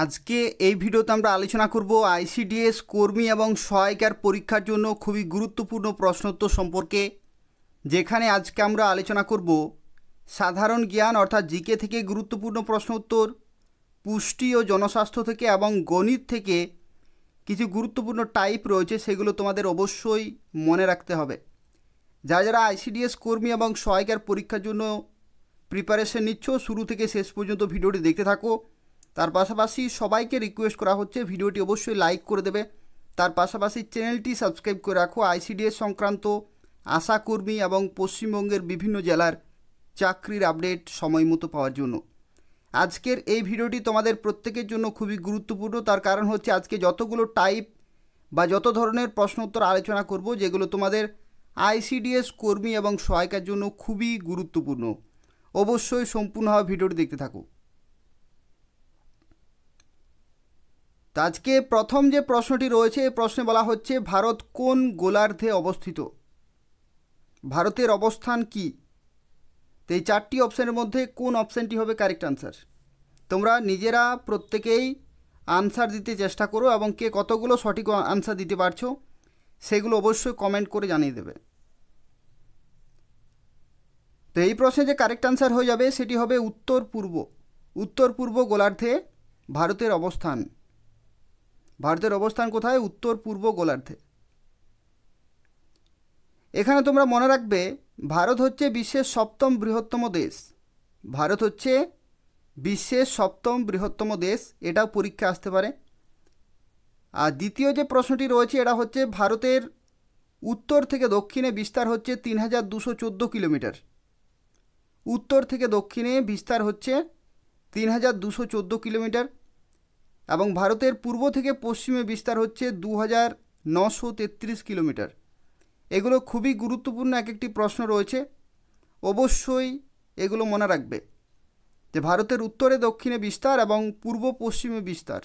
আজকে এই ভিডিওতে আমরা আলোচনা করব আইসিডিএস কর্মী এবং সহায়িকার পরীক্ষার জন্য খুবই গুরুত্বপূর্ণ প্রশ্নোত্তর সম্পর্কে যেখানে আজকে আমরা আলোচনা করব সাধারণ জ্ঞান অর্থাৎ জিকে থেকে গুরুত্বপূর্ণ প্রশ্নোত্তর পুষ্টি ও জনস্বাস্থ্য থেকে এবং গণিত থেকে কিছু গুরুত্বপূর্ণ টাইপ রয়েছে সেগুলো তোমাদের অবশ্যই মনে রাখতে হবে যারা যারা আইসিডিএস কর্মী এবং সহায়িকার পরীক্ষার জন্য প্রিপারেশন নিচ্ছ শুরু থেকে শেষ পর্যন্ত ভিডিওটি দেখতে থাকো তার পাশাপাশি সবাইকে রিকোয়েস্ট করা হচ্ছে ভিডিওটি অবশ্যই লাইক করে দেবে তার পাশাপাশি চ্যানেলটি সাবস্ক্রাইব করে রাখো আইসিডিএস সংক্রান্ত আশাকর্মী এবং পশ্চিমবঙ্গের বিভিন্ন জেলার চাকরির আপডেট সময় মতো পাওয়ার জন্য আজকের এই ভিডিওটি তোমাদের প্রত্যেকের জন্য খুবই গুরুত্বপূর্ণ তার কারণ হচ্ছে আজকে যতগুলো টাইপ বা যত ধরনের প্রশ্ন উত্তর আলোচনা করব যেগুলো তোমাদের আইসিডিএস কর্মী এবং সহায়িকার জন্য খুবই গুরুত্বপূর্ণ অবশ্যই সম্পূর্ণভাবে ভিডিওটি দেখতে থাকো আজকে প্রথম যে প্রশ্নটি রয়েছে এই প্রশ্নে বলা হচ্ছে ভারত কোন গোলার্ধে অবস্থিত ভারতের অবস্থান কি তো এই চারটি অপশানের মধ্যে কোন অপশানটি হবে কারেক্ট আনসার তোমরা নিজেরা প্রত্যেকেই আনসার দিতে চেষ্টা করো এবং কে কতগুলো সঠিক আনসার দিতে পারছো সেগুলো অবশ্যই কমেন্ট করে জানিয়ে দেবে তো এই প্রশ্নে যে কারেক্ট আনসার হয়ে যাবে সেটি হবে উত্তর পূর্ব উত্তর পূর্ব গোলার্ধে ভারতের অবস্থান ভারতের অবস্থান কোথায় উত্তর পূর্ব গোলার্ধে এখানে তোমরা মনে রাখবে ভারত হচ্ছে বিশ্বের সপ্তম বৃহত্তম দেশ ভারত হচ্ছে বিশ্বের সপ্তম বৃহত্তম দেশ এটাও পরীক্ষা আসতে পারে আর দ্বিতীয় যে প্রশ্নটি রয়েছে এটা হচ্ছে ভারতের উত্তর থেকে দক্ষিণে বিস্তার হচ্ছে তিন হাজার দুশো চোদ্দো কিলোমিটার উত্তর থেকে দক্ষিণে বিস্তার হচ্ছে তিন হাজার দুশো চোদ্দো কিলোমিটার এবং ভারতের পূর্ব থেকে পশ্চিমে বিস্তার হচ্ছে দু হাজার নশো তেত্রিশ কিলোমিটার এগুলো খুবই গুরুত্বপূর্ণ এক একটি প্রশ্ন রয়েছে অবশ্যই এগুলো মনে রাখবে যে ভারতের উত্তরে দক্ষিণে বিস্তার এবং পূর্ব পশ্চিমে বিস্তার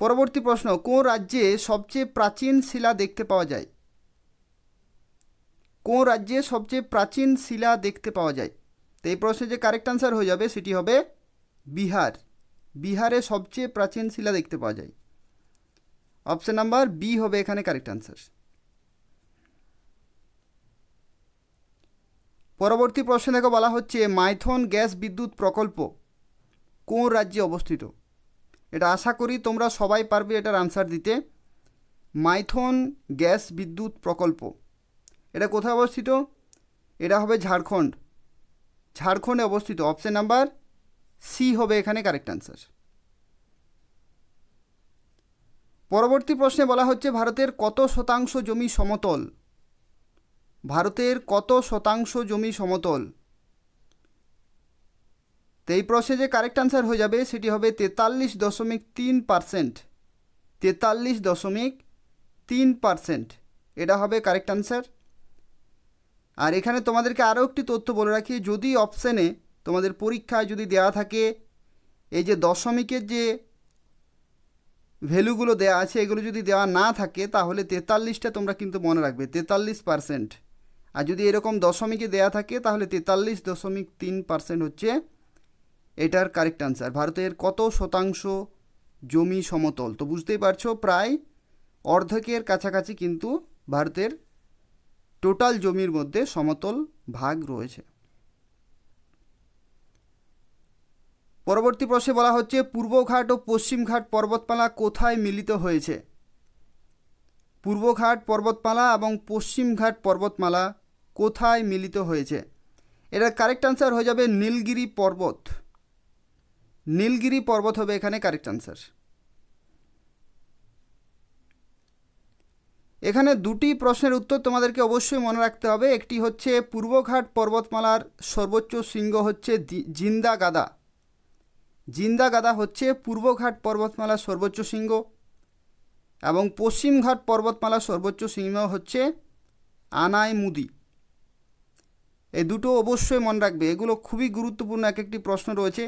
পরবর্তী প্রশ্ন কোন রাজ্যে সবচেয়ে প্রাচীন শিলা দেখতে পাওয়া যায় কোন রাজ্যে সবচেয়ে প্রাচীন শিলা দেখতে পাওয়া যায় তো এই প্রশ্নে যে কারেক্ট আনসার হয়ে যাবে সেটি হবে বিহার বিহারে সবচেয়ে প্রাচীন শিলা দেখতে পাওয়া যায় অপশান নাম্বার বি হবে এখানে কারেক্ট অ্যান্সার পরবর্তী প্রশ্ন দেখো বলা হচ্ছে মাইথন গ্যাস বিদ্যুৎ প্রকল্প কোন রাজ্যে অবস্থিত এটা আশা করি তোমরা সবাই পারবে এটার আনসার দিতে মাইথন গ্যাস বিদ্যুৎ প্রকল্প এটা কোথায় অবস্থিত এটা হবে ঝাড়খণ্ড ঝাড়খণ্ডে অবস্থিত অপশান নাম্বার সি হবে এখানে কারেক্ট অ্যান্সার পরবর্তী প্রশ্নে বলা হচ্ছে ভারতের কত শতাংশ জমি সমতল ভারতের কত শতাংশ জমি সমতল তো এই প্রশ্নে যে কারেক্ট অ্যান্সার হয়ে যাবে সেটি হবে তেতাল্লিশ দশমিক তিন পারসেন্ট তেতাল্লিশ দশমিক তিন পারসেন্ট এটা হবে কারেক্ট অ্যান্সার আর এখানে তোমাদেরকে আরও একটি তথ্য বলে রাখি যদি অপশানে তোমাদের পরীক্ষায় যদি দেয়া থাকে এই যে দশমিকের যে ভ্যালুগুলো দেয়া আছে এগুলো যদি দেওয়া না থাকে তাহলে তেতাল্লিশটা তোমরা কিন্তু মনে রাখবে তেতাল্লিশ পারসেন্ট আর যদি এরকম দশমিকে দেয়া থাকে তাহলে তেতাল্লিশ দশমিক তিন পারসেন্ট হচ্ছে এটার কারেক্ট আনসার ভারতের কত শতাংশ জমি সমতল তো বুঝতেই পারছো প্রায় অর্ধেকের কাছাকাছি কিন্তু ভারতের টোটাল জমির মধ্যে সমতল ভাগ রয়েছে পরবর্তী প্রশ্নে বলা হচ্ছে পূর্বঘাট ও পশ্চিমঘাট পর্বতমালা কোথায় মিলিত হয়েছে পূর্বঘাট পর্বতমালা এবং পশ্চিমঘাট পর্বতমালা কোথায় মিলিত হয়েছে এটার কারেক্ট আনসার হয়ে যাবে নীলগিরি পর্বত নীলগিরি পর্বত হবে এখানে কারেক্ট আনসার এখানে দুটি প্রশ্নের উত্তর তোমাদেরকে অবশ্যই মনে রাখতে হবে একটি হচ্ছে পূর্বঘাট পর্বতমালার সর্বোচ্চ শৃঙ্গ হচ্ছে জিন্দা গাদা জিন্দাগাদা হচ্ছে পূর্বঘাট পর্বতমালার সর্বোচ্চ শৃঙ্গ এবং পশ্চিমঘাট পর্বতমালার সর্বোচ্চ শৃঙ্গ হচ্ছে আনায় মুদি এই দুটো অবশ্যই মনে রাখবে এগুলো খুবই গুরুত্বপূর্ণ এক একটি প্রশ্ন রয়েছে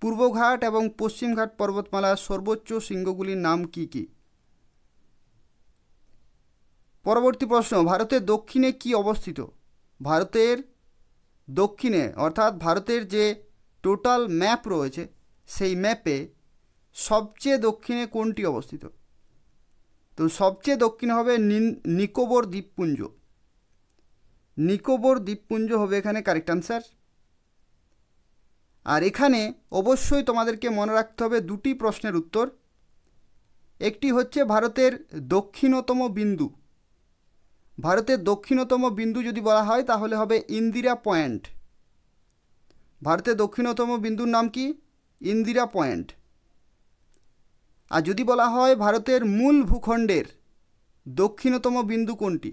পূর্বঘাট এবং পশ্চিমঘাট পর্বতমালার সর্বোচ্চ শৃঙ্গগুলির নাম কি কি পরবর্তী প্রশ্ন ভারতের দক্ষিণে কি অবস্থিত ভারতের দক্ষিণে অর্থাৎ ভারতের যে টোটাল ম্যাপ রয়েছে সেই ম্যাপে সবচেয়ে দক্ষিণে কোনটি অবস্থিত তো সবচেয়ে দক্ষিণে হবে নিকোবর দ্বীপপুঞ্জ নিকোবর দ্বীপপুঞ্জ হবে এখানে কারেক্ট আনসার আর এখানে অবশ্যই তোমাদেরকে মনে রাখতে হবে দুটি প্রশ্নের উত্তর একটি হচ্ছে ভারতের দক্ষিণতম বিন্দু ভারতের দক্ষিণতম বিন্দু যদি বলা হয় তাহলে হবে ইন্দিরা পয়েন্ট ভারতের দক্ষিণতম বিন্দুর নাম কি ইন্দিরা পয়েন্ট আর যদি বলা হয় ভারতের মূল ভূখণ্ডের দক্ষিণতম বিন্দু কোনটি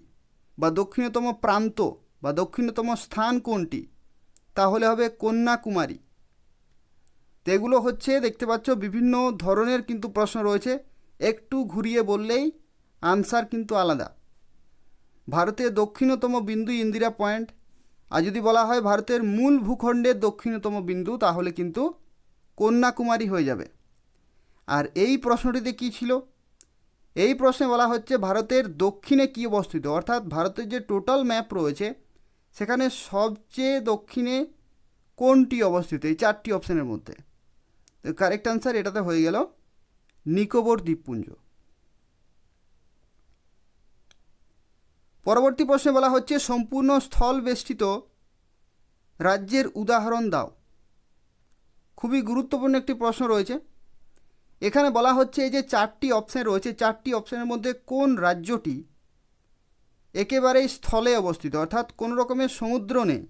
বা দক্ষিণতম প্রান্ত বা দক্ষিণতম স্থান কোনটি তাহলে হবে কন্যাকুমারী তো এগুলো হচ্ছে দেখতে পাচ্ছ বিভিন্ন ধরনের কিন্তু প্রশ্ন রয়েছে একটু ঘুরিয়ে বললেই আনসার কিন্তু আলাদা ভারতের দক্ষিণতম বিন্দু ইন্দিরা পয়েন্ট আর যদি বলা হয় ভারতের মূল ভূখণ্ডের দক্ষিণতম বিন্দু তাহলে কিন্তু কন্যাকুমারী হয়ে যাবে আর এই প্রশ্নটিতে কি ছিল এই প্রশ্নে বলা হচ্ছে ভারতের দক্ষিণে কী অবস্থিত অর্থাৎ ভারতের যে টোটাল ম্যাপ রয়েছে সেখানে সবচেয়ে দক্ষিণে কোনটি অবস্থিত এই চারটি অপশানের মধ্যে তো কারেক্ট আনসার এটাতে হয়ে গেল নিকোবর দ্বীপপুঞ্জ পরবর্তী প্রশ্নে বলা হচ্ছে সম্পূর্ণ স্থল বেষ্টিত রাজ্যের উদাহরণ দাও খুবই গুরুত্বপূর্ণ একটি প্রশ্ন রয়েছে এখানে বলা হচ্ছে এই যে চারটি অপশান রয়েছে চারটি অপশানের মধ্যে কোন রাজ্যটি একেবারেই স্থলে অবস্থিত অর্থাৎ কোন রকমের সমুদ্র নেই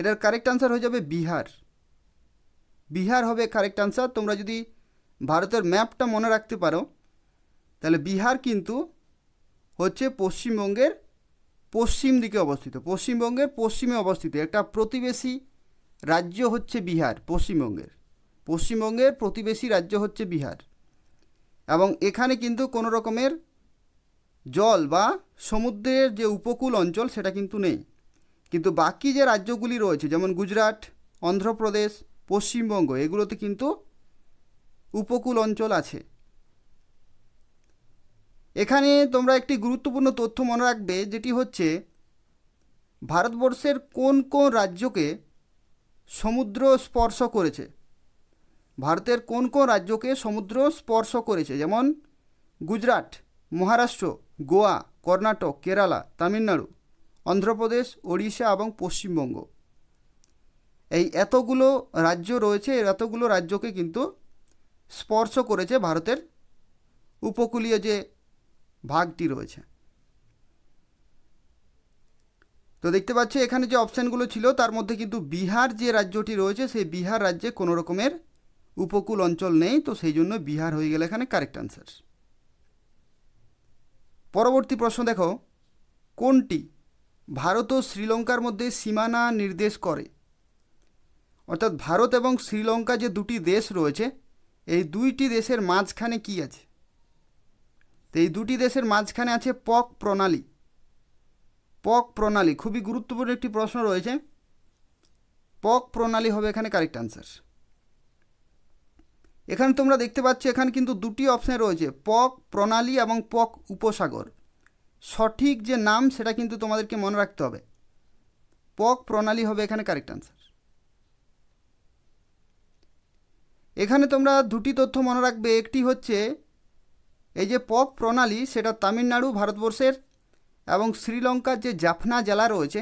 এটার কারেক্ট আনসার হয়ে যাবে বিহার বিহার হবে কারেক্ট আনসার তোমরা যদি ভারতের ম্যাপটা মনে রাখতে পারো তাহলে বিহার কিন্তু হচ্ছে পশ্চিমবঙ্গের পশ্চিম দিকে অবস্থিত পশ্চিমবঙ্গের পশ্চিমে অবস্থিত একটা প্রতিবেশী রাজ্য হচ্ছে বিহার পশ্চিমবঙ্গের পশ্চিমবঙ্গের প্রতিবেশী রাজ্য হচ্ছে বিহার এবং এখানে কিন্তু কোনো রকমের জল বা সমুদ্রের যে উপকূল অঞ্চল সেটা কিন্তু নেই কিন্তু বাকি যে রাজ্যগুলি রয়েছে যেমন গুজরাট অন্ধ্রপ্রদেশ পশ্চিমবঙ্গ এগুলোতে কিন্তু উপকূল অঞ্চল আছে এখানে তোমরা একটি গুরুত্বপূর্ণ তথ্য মনে রাখবে যেটি হচ্ছে ভারতবর্ষের কোন কোন রাজ্যকে সমুদ্র স্পর্শ করেছে ভারতের কোন কোন রাজ্যকে সমুদ্র স্পর্শ করেছে যেমন গুজরাট মহারাষ্ট্র গোয়া কর্ণাটক কেরালা তামিলনাড়ু অন্ধ্রপ্রদেশ ওড়িশা এবং পশ্চিমবঙ্গ এই এতগুলো রাজ্য রয়েছে এর এতগুলো রাজ্যকে কিন্তু স্পর্শ করেছে ভারতের উপকূলীয় যে ভাগটি রয়েছে তো দেখতে পাচ্ছি এখানে যে অপশানগুলো ছিল তার মধ্যে কিন্তু বিহার যে রাজ্যটি রয়েছে সেই বিহার রাজ্যে কোনো রকমের উপকূল অঞ্চল নেই তো সেই জন্য বিহার হয়ে গেলে এখানে কারেক্ট অ্যান্সার পরবর্তী প্রশ্ন দেখো কোনটি ভারত ও শ্রীলঙ্কার মধ্যে সীমানা নির্দেশ করে অর্থাৎ ভারত এবং শ্রীলঙ্কা যে দুটি দেশ রয়েছে এই দুইটি দেশের মাঝখানে কি আছে তো এই দুটি দেশের মাঝখানে আছে পক প্রণালী পক প্রণালী খুবই গুরুত্বপূর্ণ একটি প্রশ্ন রয়েছে পক প্রণালী হবে এখানে কারেক্ট অ্যান্সার এখানে তোমরা দেখতে পাচ্ছ এখানে কিন্তু দুটি অপশান রয়েছে পক প্রণালী এবং পক উপসাগর সঠিক যে নাম সেটা কিন্তু তোমাদেরকে মনে রাখতে হবে পক প্রণালী হবে এখানে কারেক্ট অ্যান্সার এখানে তোমরা দুটি তথ্য মনে রাখবে একটি হচ্ছে এই যে পক প্রণালী সেটা তামিলনাড়ু ভারতবর্ষের এবং শ্রীলঙ্কার যে জাফনা জেলা রয়েছে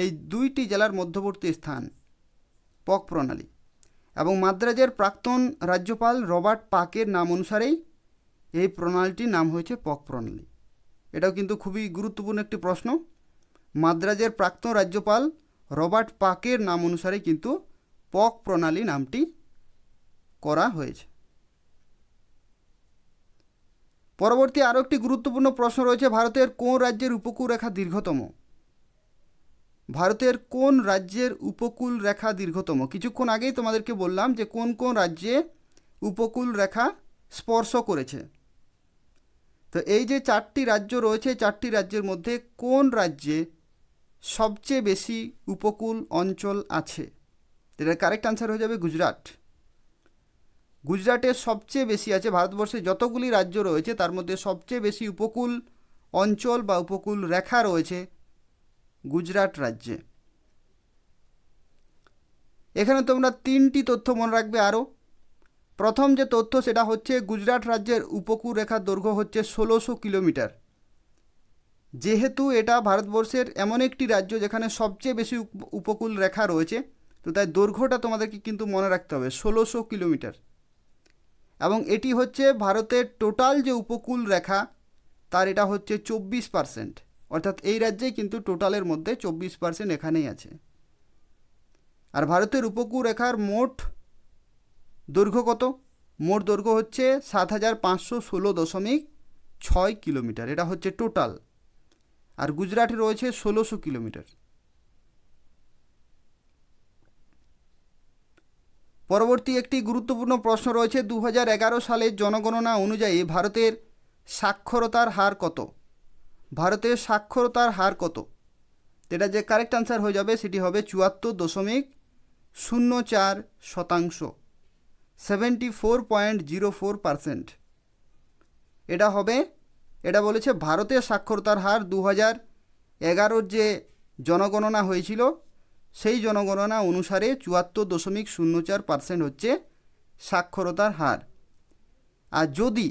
এই দুইটি জেলার মধ্যবর্তী স্থান পক প্রণালী এবং মাদ্রাজের প্রাক্তন রাজ্যপাল রবার্ট পাকের নাম অনুসারেই এই প্রণালীটির নাম হয়েছে পক প্রণালী এটাও কিন্তু খুবই গুরুত্বপূর্ণ একটি প্রশ্ন মাদ্রাজের প্রাক্তন রাজ্যপাল রবার্ট পাকের নাম অনুসারে কিন্তু পক প্রণালী নামটি করা হয়েছে পরবর্তী আরও একটি গুরুত্বপূর্ণ প্রশ্ন রয়েছে ভারতের কোন রাজ্যের উপকূল রেখা দীর্ঘতম ভারতের কোন রাজ্যের উপকূল রেখা দীর্ঘতম কিছুক্ষণ আগেই তোমাদেরকে বললাম যে কোন কোন রাজ্যে উপকূল রেখা স্পর্শ করেছে তো এই যে চারটি রাজ্য রয়েছে চারটি রাজ্যের মধ্যে কোন রাজ্যে সবচেয়ে বেশি উপকূল অঞ্চল আছে এটার কারেক্ট আনসার হয়ে যাবে গুজরাট গুজরাটে সবচেয়ে বেশি আছে ভারতবর্ষে যতগুলি রাজ্য রয়েছে তার মধ্যে সবচেয়ে বেশি উপকূল অঞ্চল বা উপকূল রেখা রয়েছে গুজরাট রাজ্যে এখানে তোমরা তিনটি তথ্য মনে রাখবে আরও প্রথম যে তথ্য সেটা হচ্ছে গুজরাট রাজ্যের উপকূল রেখার দৈর্ঘ্য হচ্ছে ষোলোশো কিলোমিটার যেহেতু এটা ভারতবর্ষের এমন একটি রাজ্য যেখানে সবচেয়ে বেশি উপকূল রেখা রয়েছে তো তাই দৈর্ঘ্যটা তোমাদেরকে কিন্তু মনে রাখতে হবে ষোলোশো কিলোমিটার এবং এটি হচ্ছে ভারতের টোটাল যে উপকূল রেখা তার এটা হচ্ছে চব্বিশ পারসেন্ট অর্থাৎ এই রাজ্যে কিন্তু টোটালের মধ্যে চব্বিশ পারসেন্ট এখানেই আছে আর ভারতের উপকূল রেখার মোট দৈর্ঘ্য কত মোট দৈর্ঘ্য হচ্ছে সাত হাজার পাঁচশো ষোলো দশমিক ছয় কিলোমিটার এটা হচ্ছে টোটাল আর গুজরাটে রয়েছে ষোলোশো কিলোমিটার পরবর্তী একটি গুরুত্বপূর্ণ প্রশ্ন রয়েছে দু সালের জনগণনা অনুযায়ী ভারতের সাক্ষরতার হার কত ভারতের সাক্ষরতার হার কত এটা যে কারেক্ট আনসার হয়ে যাবে সেটি হবে চুয়াত্তর দশমিক শূন্য চার শতাংশ seventy four point zero four percent এটা হবে এটা বলেছে ভারতের সাক্ষরতার হার দু হাজার এগারোর যে জনগণনা হয়েছিল সেই জনগণনা অনুসারে চুয়াত্তর দশমিক শূন্য চার পার্সেন্ট হচ্ছে সাক্ষরতার হার আর যদি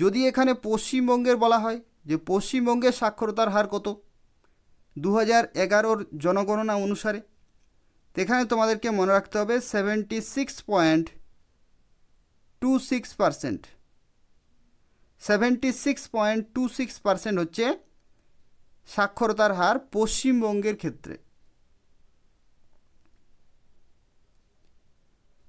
যদি এখানে পশ্চিমবঙ্গের বলা হয় যে পশ্চিমবঙ্গের সাক্ষরতার হার কত দু হাজার এগারোর জনগণনা অনুসারে এখানে তোমাদেরকে মনে রাখতে হবে seventy six point two six percent seventy six point two six percent হচ্ছে সাক্ষরতার হার পশ্চিমবঙ্গের ক্ষেত্রে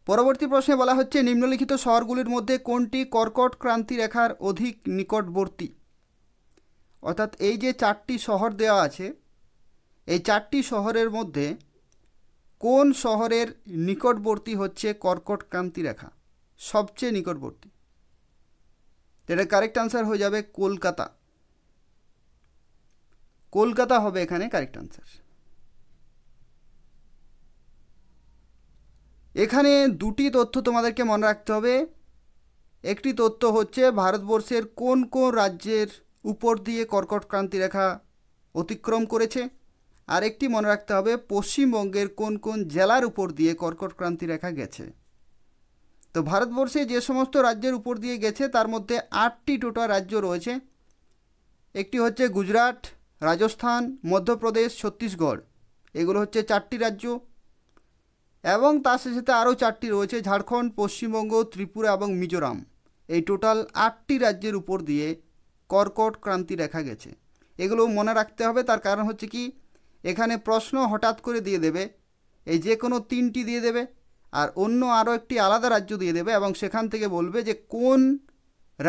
পরবর্তী প্রশ্নে বলা হচ্ছে নিম্নলিখিত শহরগুলির মধ্যে কোনটি কর্কট ক্রান্তি রেখার অধিক নিকটবর্তী অর্থাৎ এই যে চারটি শহর দেওয়া আছে এই চারটি শহরের মধ্যে কোন শহরের নিকটবর্তী হচ্ছে কর্কট ক্রান্তি রেখা সবচেয়ে নিকটবর্তী এটা কারেক্ট আনসার হয়ে যাবে কলকাতা কলকাতা হবে এখানে কারেক্ট আনসার এখানে দুটি তথ্য তোমাদেরকে মনে রাখতে হবে একটি তথ্য হচ্ছে ভারতবর্ষের কোন কোন রাজ্যের উপর দিয়ে কর্কট ক্রান্তি রেখা অতিক্রম করেছে আর একটি মনে রাখতে হবে পশ্চিমবঙ্গের কোন কোন জেলার উপর দিয়ে কর্কট ক্রান্তি রেখা গেছে তো ভারতবর্ষে যে সমস্ত রাজ্যের উপর দিয়ে গেছে তার মধ্যে আটটি টোটা রাজ্য রয়েছে একটি হচ্ছে গুজরাট রাজস্থান মধ্যপ্রদেশ ছত্তিশগড় এগুলো হচ্ছে চারটি রাজ্য এবং তার সাথে আরও চারটি রয়েছে ঝাড়খণ্ড পশ্চিমবঙ্গ ত্রিপুরা এবং মিজোরাম এই টোটাল আটটি রাজ্যের উপর দিয়ে কর্কট ক্রান্তি দেখা গেছে এগুলো মনে রাখতে হবে তার কারণ হচ্ছে কি এখানে প্রশ্ন হঠাৎ করে দিয়ে দেবে এই যে কোনো তিনটি দিয়ে দেবে আর অন্য আরও একটি আলাদা রাজ্য দিয়ে দেবে এবং সেখান থেকে বলবে যে কোন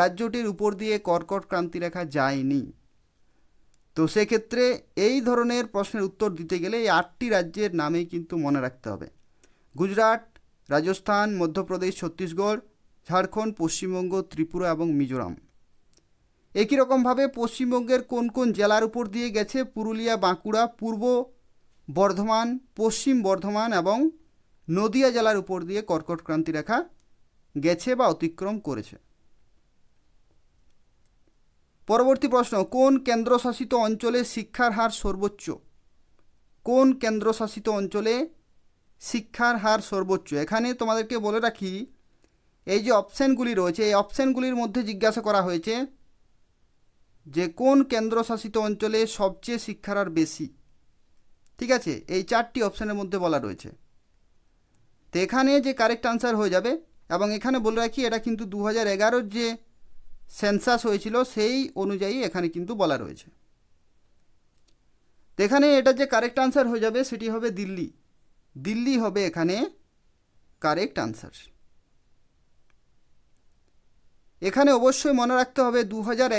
রাজ্যটির উপর দিয়ে কর্কট ক্রান্তি রেখা যায়নি তো সেক্ষেত্রে এই ধরনের প্রশ্নের উত্তর দিতে গেলে এই আটটি রাজ্যের নামেই কিন্তু মনে রাখতে হবে গুজরাট রাজস্থান মধ্যপ্রদেশ ছত্তিশগড় ঝাড়খণ্ড পশ্চিমবঙ্গ ত্রিপুরা এবং মিজোরাম একই রকমভাবে পশ্চিমবঙ্গের কোন কোন জেলার উপর দিয়ে গেছে পুরুলিয়া বাঁকুড়া পূর্ব বর্ধমান পশ্চিম বর্ধমান এবং নদিয়া জেলার উপর দিয়ে কর্কট ক্রান্তি রেখা গেছে বা অতিক্রম করেছে পরবর্তী প্রশ্ন কোন কেন্দ্রশাসিত অঞ্চলে শিক্ষার হার সর্বোচ্চ কোন কেন্দ্রশাসিত অঞ্চলে শিক্ষার হার সর্বোচ্চ এখানে তোমাদেরকে বলে রাখি এই যে অপশানগুলি রয়েছে এই অপশানগুলির মধ্যে জিজ্ঞাসা করা হয়েছে যে কোন কেন্দ্রশাসিত অঞ্চলে সবচেয়ে শিক্ষার হার বেশি ঠিক আছে এই চারটি অপশানের মধ্যে বলা রয়েছে তো এখানে যে কারেক্ট আনসার হয়ে যাবে এবং এখানে বলে রাখি এটা কিন্তু দু হাজার যে সেন্সাস হয়েছিল সেই অনুযায়ী এখানে কিন্তু বলা রয়েছে তো এখানে এটা যে কারেক্ট আনসার হয়ে যাবে সেটি হবে দিল্লি দিল্লি হবে এখানে কারেক্ট আনসার এখানে অবশ্যই মনে রাখতে হবে দু হাজার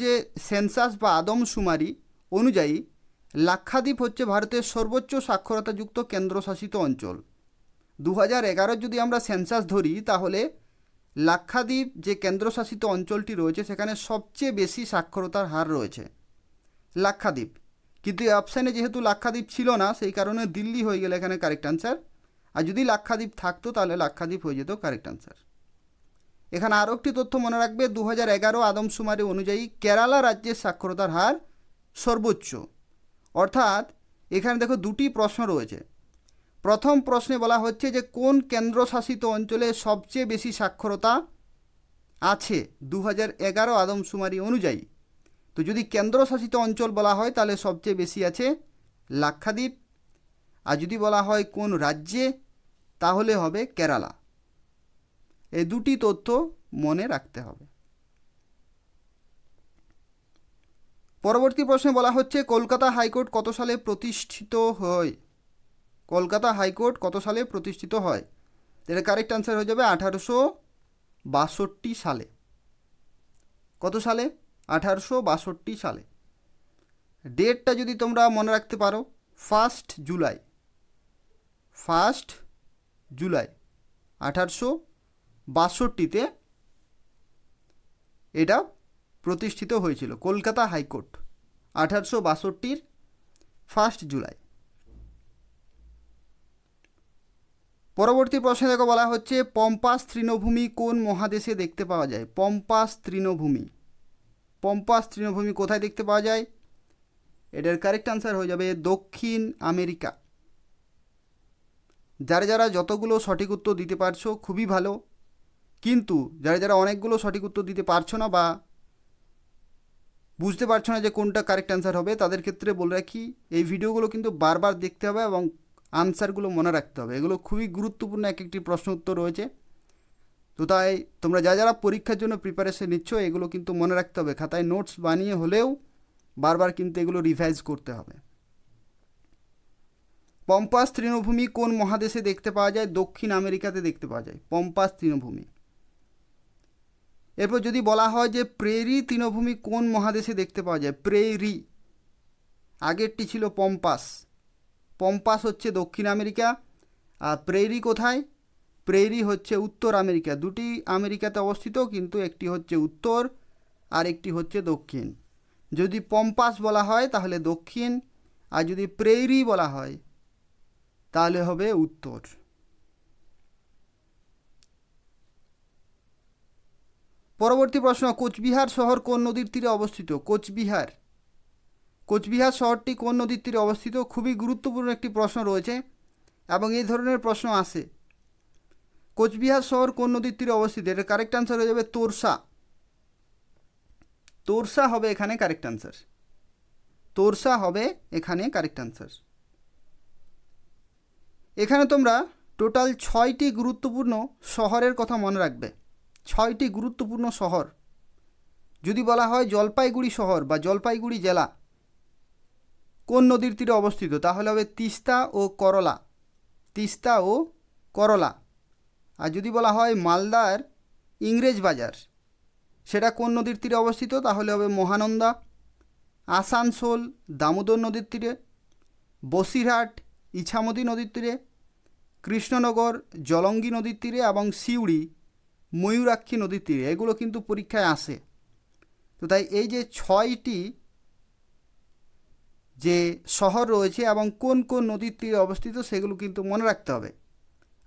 যে সেন্সাস বা আদমশুমারি অনুযায়ী লাক্ষাদ্বীপ হচ্ছে ভারতের সর্বোচ্চ সাক্ষরতাযুক্ত কেন্দ্রশাসিত অঞ্চল দু হাজার যদি আমরা সেন্সাস ধরি তাহলে লাক্ষাদ্বীপ যে কেন্দ্রশাসিত অঞ্চলটি রয়েছে সেখানে সবচেয়ে বেশি সাক্ষরতার হার রয়েছে লাক্ষাদ্বীপ কিন্তু অপশানে যেহেতু লাক্ষাদ্বীপ ছিল না সেই কারণে দিল্লি হয়ে গেল এখানে কারেক্ট আনসার আর যদি লাক্ষাদ্বীপ থাকতো তাহলে লাক্ষাদ্বীপ হয়ে যেত কারেক্ট আনসার এখানে আরও একটি তথ্য মনে রাখবে দু হাজার এগারো আদমশুমারি অনুযায়ী কেরালা রাজ্যের সাক্ষরতার হার সর্বোচ্চ অর্থাৎ এখানে দেখো দুটি প্রশ্ন রয়েছে প্রথম প্রশ্নে বলা হচ্ছে যে কোন কেন্দ্রশাসিত অঞ্চলে সবচেয়ে বেশি সাক্ষরতা আছে দু হাজার এগারো আদমশুমারি অনুযায়ী তো যদি কেন্দ্রশাসিত অঞ্চল বলা হয় তাহলে সবচেয়ে বেশি আছে লাক্ষাদ্বীপ আর যদি বলা হয় কোন রাজ্যে তাহলে হবে কেরালা এই দুটি তথ্য মনে রাখতে হবে পরবর্তী প্রশ্নে বলা হচ্ছে কলকাতা হাইকোর্ট কত সালে প্রতিষ্ঠিত হয় কলকাতা হাইকোর্ট কত সালে প্রতিষ্ঠিত হয় এর কারেক্ট অ্যান্সার হয়ে যাবে আঠারোশো বাষট্টি সালে কত সালে আঠারোশো বাষট্টি সালে ডেটটা যদি তোমরা মনে রাখতে পারো ফার্স্ট জুলাই ফার্স্ট জুলাই আঠারোশো বাষট্টিতে এটা প্রতিষ্ঠিত হয়েছিল কলকাতা হাইকোর্ট আঠারোশো বাষট্টির ফার্স্ট জুলাই পরবর্তী প্রশ্নে দেখো বলা হচ্ছে পম্পাস তৃণভূমি কোন মহাদেশে দেখতে পাওয়া যায় পম্পাস তৃণভূমি পম্পাস তৃণভূমি কোথায় দেখতে পাওয়া যায় এটার কারেক্ট আনসার হয়ে যাবে দক্ষিণ আমেরিকা যারা যারা যতগুলো সঠিক উত্তর দিতে পারছো খুবই ভালো কিন্তু যারা যারা অনেকগুলো সঠিক উত্তর দিতে পারছো না বা বুঝতে পারছো না যে কোনটা কারেক্ট অ্যান্সার হবে তাদের ক্ষেত্রে বলে রাখি এই ভিডিওগুলো কিন্তু বারবার দেখতে হবে এবং আনসারগুলো মনে রাখতে হবে এগুলো খুবই গুরুত্বপূর্ণ এক একটি প্রশ্ন উত্তর রয়েছে তো তাই তোমরা যা যারা পরীক্ষার জন্য প্রিপারেশন নিচ্ছ এগুলো কিন্তু মনে রাখতে হবে খাতায় নোটস বানিয়ে হলেও বারবার কিন্তু এগুলো রিভাইজ করতে হবে পম্পাস তৃণভূমি কোন মহাদেশে দেখতে পাওয়া যায় দক্ষিণ আমেরিকাতে দেখতে পাওয়া যায় পম্পাস তৃণভূমি এরপর যদি বলা হয় যে প্রেরি তৃণভূমি কোন মহাদেশে দেখতে পাওয়া যায় প্রেরি আগেরটি ছিল পম্পাস পম্পাস হচ্ছে দক্ষিণ আমেরিকা আর প্রেরি কোথায় প্রেরি হচ্ছে উত্তর আমেরিকা দুটি আমেরিকাতে অবস্থিত কিন্তু একটি হচ্ছে উত্তর আর একটি হচ্ছে দক্ষিণ যদি পম্পাস বলা হয় তাহলে দক্ষিণ আর যদি প্রেরি বলা হয় তাহলে হবে উত্তর পরবর্তী প্রশ্ন কোচবিহার শহর কোন নদীর তীরে অবস্থিত কোচবিহার কোচবিহার শহরটি কোন নদীর তীরে অবস্থিত খুবই গুরুত্বপূর্ণ একটি প্রশ্ন রয়েছে এবং এই ধরনের প্রশ্ন আসে কোচবিহার শহর কোন নদীর তীরে অবস্থিত এটা কারেক্ট আনসার হয়ে যাবে তোরসা তোরসা হবে এখানে কারেক্ট আনসার তোরসা হবে এখানে কারেক্ট আনসার এখানে তোমরা টোটাল ছয়টি গুরুত্বপূর্ণ শহরের কথা মনে রাখবে ছয়টি গুরুত্বপূর্ণ শহর যদি বলা হয় জলপাইগুড়ি শহর বা জলপাইগুড়ি জেলা কোন নদীর তীরে অবস্থিত তাহলে হবে তিস্তা ও করলা তিস্তা ও করলা আর যদি বলা হয় মালদার ইংরেজ বাজার সেটা কোন নদীর তীরে অবস্থিত তাহলে হবে মহানন্দা আসানসোল দামোদর নদীর তীরে বসিরহাট ইছামতি নদীর তীরে কৃষ্ণনগর জলঙ্গি নদীর তীরে এবং সিউড়ি ময়ূরাক্ষী নদীর তীরে এগুলো কিন্তু পরীক্ষায় আসে তো তাই এই যে ছয়টি যে শহর রয়েছে এবং কোন কোন নদীর তীরে অবস্থিত সেগুলো কিন্তু মনে রাখতে হবে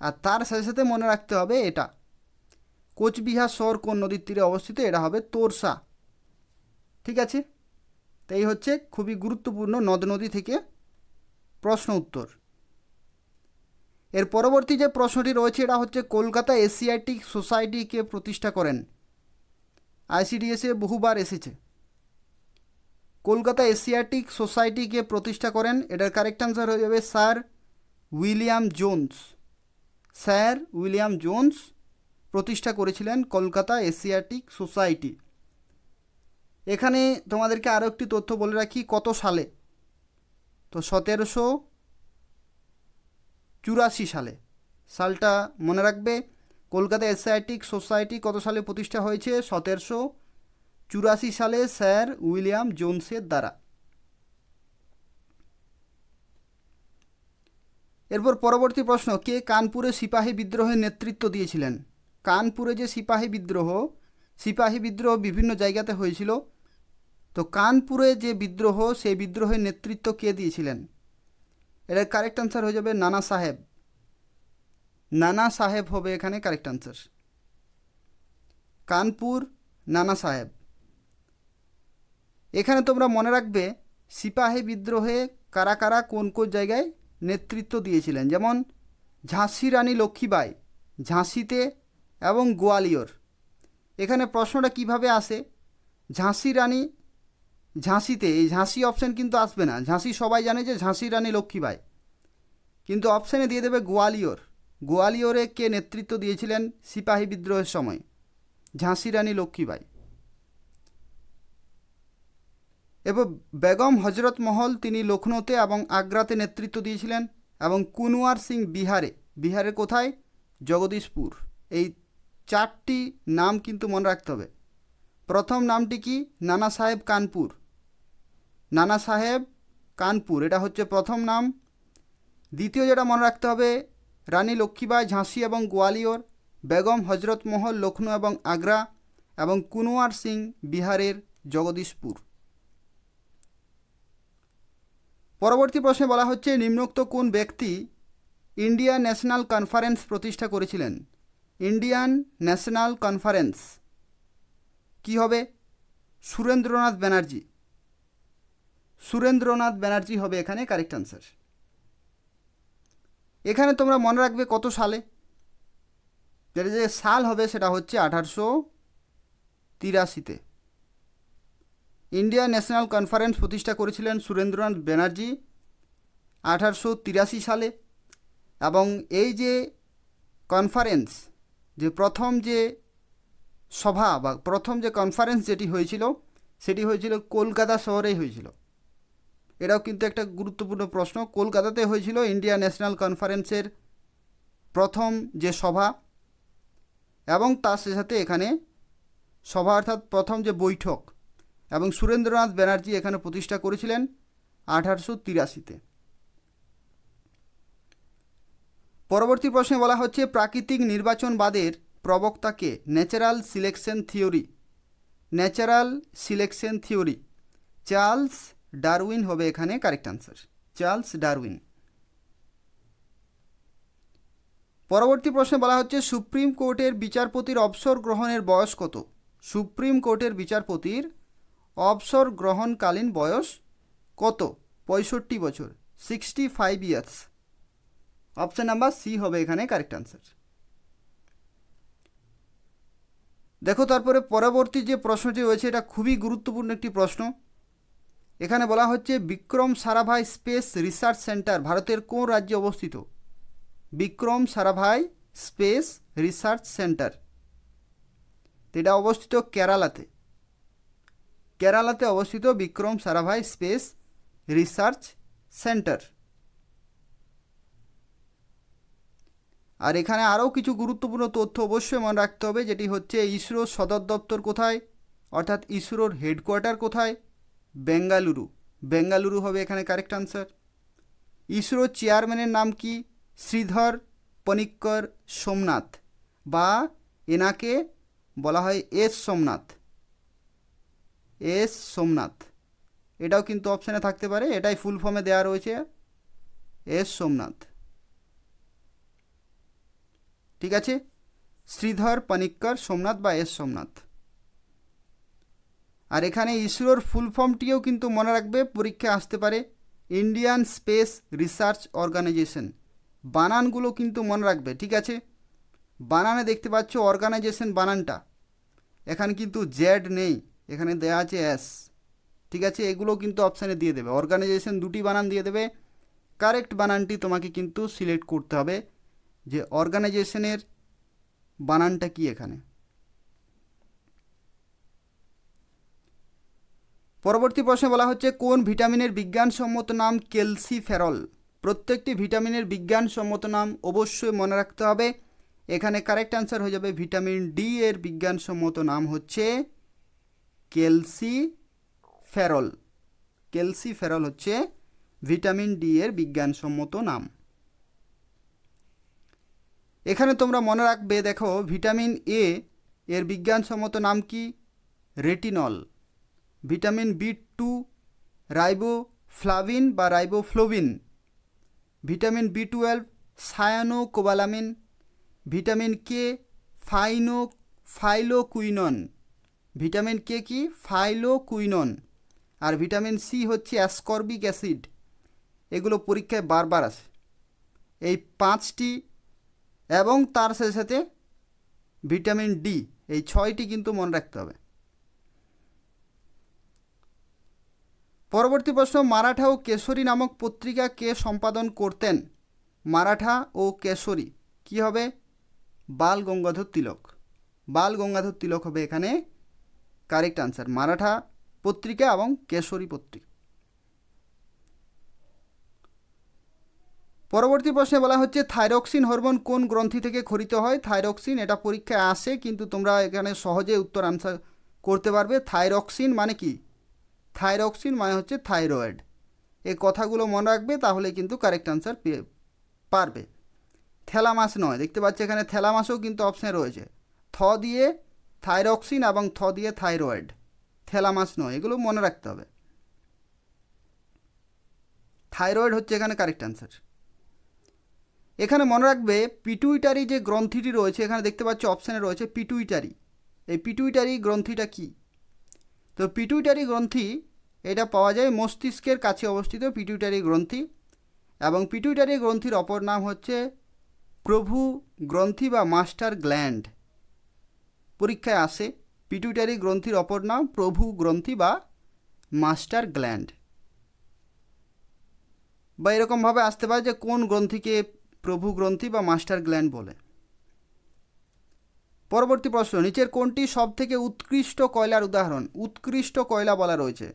আর তার সাথে সাথে মনে রাখতে হবে এটা কোচবিহার শহর কোন নদীর তীরে অবস্থিত এটা হবে তোরসা ঠিক আছে তো এই হচ্ছে খুবই গুরুত্বপূর্ণ নদ নদী থেকে প্রশ্ন উত্তর এর পরবর্তী যে প্রশ্নটি রয়েছে এটা হচ্ছে কলকাতা এশিয়াটিক সোসাইটিকে প্রতিষ্ঠা করেন আইসিডিএসে বহুবার এসেছে কলকাতা এশিয়াটিক সোসাইটিকে প্রতিষ্ঠা করেন এটার কারেক্ট আনসার হয়ে যাবে sir William Jones sir William Jones প্রতিষ্ঠা করেছিলেন কলকাতা এশিয়াটিক সোসাইটি এখানে তোমাদেরকে আরও একটি তথ্য বলে রাখি কত সালে তো সতেরোশো চুরাশি সালে সালটা মনে রাখবে কলকাতা এশিয়াটিক সোসাইটি কত সালে প্রতিষ্ঠা হয়েছে সতেরোশো চুরাশি সালে স্যার উইলিয়াম জোন্সের দ্বারা এরপর পরবর্তী প্রশ্ন কে কানপুরে সিপাহী বিদ্রোহে নেতৃত্ব দিয়েছিলেন কানপুরে যে সিপাহী বিদ্রোহ সিপাহী বিদ্রোহ বিভিন্ন জায়গাতে হয়েছিল তো কানপুরে যে বিদ্রোহ সেই বিদ্রোহের নেতৃত্ব কে দিয়েছিলেন এটার কারেক্ট আনসার হয়ে যাবে নানা সাহেব নানা সাহেব হবে এখানে কারেক্ট আনসার কানপুর নানা সাহেব এখানে তোমরা মনে রাখবে সিপাহী বিদ্রোহে কারা কারা কোন কোন জায়গায় নেতৃত্ব দিয়েছিলেন যেমন ঝাঁসি রানী লক্ষ্মীবাই ঝাঁসিতে এবং গোয়ালিয়র এখানে প্রশ্নটা কিভাবে আসে ঝাঁসি রানী ঝাঁসিতে এই ঝাঁসি অপশান কিন্তু আসবে না ঝাঁসি সবাই জানে যে ঝাঁসি রানী লক্ষ্মীবাই কিন্তু অপশানে দিয়ে দেবে গোয়ালিয়র গোয়ালিয়রে কে নেতৃত্ব দিয়েছিলেন সিপাহী বিদ্রোহের সময় ঝাঁসি রানী লক্ষ্মীবাই এবং বেগম হজরত মহল তিনি লখনৌতে এবং আগ্রাতে নেতৃত্ব দিয়েছিলেন এবং কুনওয়ার সিং বিহারে বিহারে কোথায় জগদীশপুর এই চারটি নাম কিন্তু মনে রাখতে হবে প্রথম নামটি কি নানা সাহেব কানপুর নানা সাহেব কানপুর এটা হচ্ছে প্রথম নাম দ্বিতীয় যেটা মনে রাখতে হবে রানী লক্ষ্মীবাই ঝাঁসি এবং গোয়ালিয়র বেগম হজরত মহল লখনৌ এবং আগ্রা এবং কুনওয়ার সিং বিহারের জগদীশপুর পরবর্তী প্রশ্নে বলা হচ্ছে নিম্নোক্ত কোন ব্যক্তি ইন্ডিয়া ন্যাশনাল কনফারেন্স প্রতিষ্ঠা করেছিলেন ইন্ডিয়ান ন্যাশনাল কনফারেন্স কি হবে সুরেন্দ্রনাথ ব্যানার্জি সুরেন্দ্রনাথ ব্যানার্জি হবে এখানে কারেক্ট অ্যান্সার এখানে তোমরা মনে রাখবে কত সালে যেটা যে সাল হবে সেটা হচ্ছে আঠারোশো তিরাশিতে ইন্ডিয়া ন্যাশনাল কনফারেন্স প্রতিষ্ঠা করেছিলেন সুরেন্দ্রনাথ ব্যানার্জি আঠারোশো তিরাশি সালে এবং এই যে কনফারেন্স যে প্রথম যে সভা বা প্রথম যে কনফারেন্স যেটি হয়েছিল সেটি হয়েছিল কলকাতা শহরেই হয়েছিল এটাও কিন্তু একটা গুরুত্বপূর্ণ প্রশ্ন কলকাতাতে হয়েছিল ইন্ডিয়া ন্যাশনাল কনফারেন্সের প্রথম যে সভা এবং তার সাথে এখানে সভা অর্থাৎ প্রথম যে বৈঠক এবং সুরেন্দ্রনাথ ব্যানার্জি এখানে প্রতিষ্ঠা করেছিলেন আঠারোশো তিরাশিতে পরবর্তী প্রশ্নে বলা হচ্ছে প্রাকৃতিক নির্বাচনবাদের প্রবক্তাকে natural selection theory natural selection theory Charles Darwin হবে এখানে কারেক্ট আনসার চার্লস ডারউইন পরবর্তী প্রশ্নে বলা হচ্ছে সুপ্রিম কোর্টের বিচারপতির অবসর গ্রহণের বয়স কত সুপ্রিম কোর্টের বিচারপতির অবসর গ্রহণকালীন বয়স কত পঁয়ষট্টি বছর sixty five years option number C হবে এখানে কারেক্ট অ্যান্সার দেখো তারপরে পরবর্তী যে প্রশ্নটি রয়েছে এটা খুবই গুরুত্বপূর্ণ একটি প্রশ্ন এখানে বলা হচ্ছে Vikram Sarabhai space research centre ভারতের কোন রাজ্যে অবস্থিত Vikram Sarabhai space research centre এটা অবস্থিত কেরালাতে কেরালাতে অবস্থিত Vikram Sarabhai space research centre আর এখানে আরও কিছু গুরুত্বপূর্ণ তথ্য অবশ্যই মনে রাখতে হবে যেটি হচ্ছে ইসরোর সদর দপ্তর কোথায় অর্থাৎ ইসরোর হেডকোয়ার্টার কোথায় বেঙ্গালুরু বেঙ্গালুরু হবে এখানে কারেক্ট আনসার ইসরোর চেয়ারম্যানের নাম কি শ্রীধর পনিক্কর সোমনাথ বা এনাকে বলা হয় এস সোমনাথ এস সোমনাথ এটাও কিন্তু অপশানে থাকতে পারে এটাই ফুল ফর্মে দেওয়া রয়েছে এস সোমনাথ ঠিক আছে শ্রীধর পানিক্কর সোমনাথ বা এস সোমনাথ আর এখানে ইসরোর ফুল ফর্মটিও কিন্তু মনে রাখবে পরীক্ষায় আসতে পারে ইন্ডিয়ান স্পেস রিসার্চ অর্গানাইজেশন বানানগুলো কিন্তু মনে রাখবে ঠিক আছে বানানে দেখতে পাচ্ছ অর্গানাইজেশন বানানটা এখানে কিন্তু জেড নেই এখানে দেয়া আছে অ্যাস ঠিক আছে এগুলো কিন্তু অপশানে দিয়ে দেবে অর্গানাইজেশন দুটি বানান দিয়ে দেবে কারেক্ট বানানটি তোমাকে কিন্তু সিলেক্ট করতে হবে যে অর্গানাইজেশনের বানানটা কি এখানে পরবর্তী প্রশ্নে বলা হচ্ছে কোন ভিটামিনের বিজ্ঞানসম্মত নাম কেলসি ফেরল প্রত্যেকটি ভিটামিনের বিজ্ঞানসম্মত নাম অবশ্যই মনে রাখতে হবে এখানে কারেক্ট অ্যান্সার হয়ে যাবে ভিটামিন ডি এর বিজ্ঞানসম্মত নাম হচ্ছে কেলসি ফেরল কেলসি ফেরল হচ্ছে ভিটামিন ডি এর বিজ্ঞানসম্মত নাম এখানে তোমরা মনে রাখবে দেখো ভিটামিন এ এর বিজ্ঞানসম্মত নাম কি retinol vitamin B two riboflavin বা riboflavin vitamin B twelve cyanocobalamin vitamin K ফাইনো ফাইলোকুইনন ভিটামিন কে কি ফাইলোকুইনন আর ভিটামিন সি হচ্ছে অ্যাসকর্বিক অ্যাসিড এগুলো পরীক্ষায় বারবার আসে এই পাঁচটি এবং তার সাথে সাথে ভিটামিন ডি এই ছয়টি কিন্তু মনে রাখতে হবে পরবর্তী প্রশ্ন মারাঠা ও কেশরী নামক পত্রিকা কে সম্পাদন করতেন মারাঠা ও কেশরী কি হবে বাল গঙ্গাধর তিলক বাল গঙ্গাধর তিলক হবে এখানে কারেক্ট আনসার মারাঠা পত্রিকা এবং কেশরী পত্রিকা পরবর্তী প্রশ্নে বলা হচ্ছে থাইরক্সিন হরমোন কোন গ্রন্থি থেকে খরিত হয় থাইরক্সিন এটা পরীক্ষায় আসে কিন্তু তোমরা এখানে সহজে উত্তর আনসার করতে পারবে থাইরক্সিন মানে কি থাইরক্সিন মানে হচ্ছে থাইরয়েড এই কথাগুলো মনে রাখবে তাহলে কিন্তু কারেক্ট আনসার পেয়ে পারবে থেলামাস নয় দেখতে পাচ্ছি এখানে থেলামাসও কিন্তু অপশানে রয়েছে থ দিয়ে থাইরক্সিন এবং থ দিয়ে থাইরয়েড থ্যালামাস নয় এগুলো মনে রাখতে হবে থাইরয়েড হচ্ছে এখানে কারেক্ট অ্যান্সার এখানে মনে রাখবে পিটুইটারি যে গ্রন্থিটি রয়েছে এখানে দেখতে পাচ্ছ অপশানে রয়েছে পিটুইটারি এই পিটুইটারি গ্রন্থিটা কি তো পিটুইটারি গ্রন্থি এটা পাওয়া যায় মস্তিষ্কের কাছে অবস্থিত পিটুইটারি গ্রন্থি এবং পিটুইটারি গ্রন্থির অপর নাম হচ্ছে প্রভু গ্রন্থি বা মাস্টার গ্ল্যান্ড পরীক্ষায় আসে পিটুইটারি গ্রন্থির অপর নাম প্রভু গ্রন্থি বা মাস্টার গ্ল্যান্ড বা এরকমভাবে আসতে পারে যে কোন গ্রন্থিকে প্রভু গ্রন্থি বা মাস্টার গ্ল্যান্ড বলে পরবর্তী প্রশ্ন নিচের কোনটি সবথেকে উৎকৃষ্ট কয়লার উদাহরণ উৎকৃষ্ট কয়লা বলা রয়েছে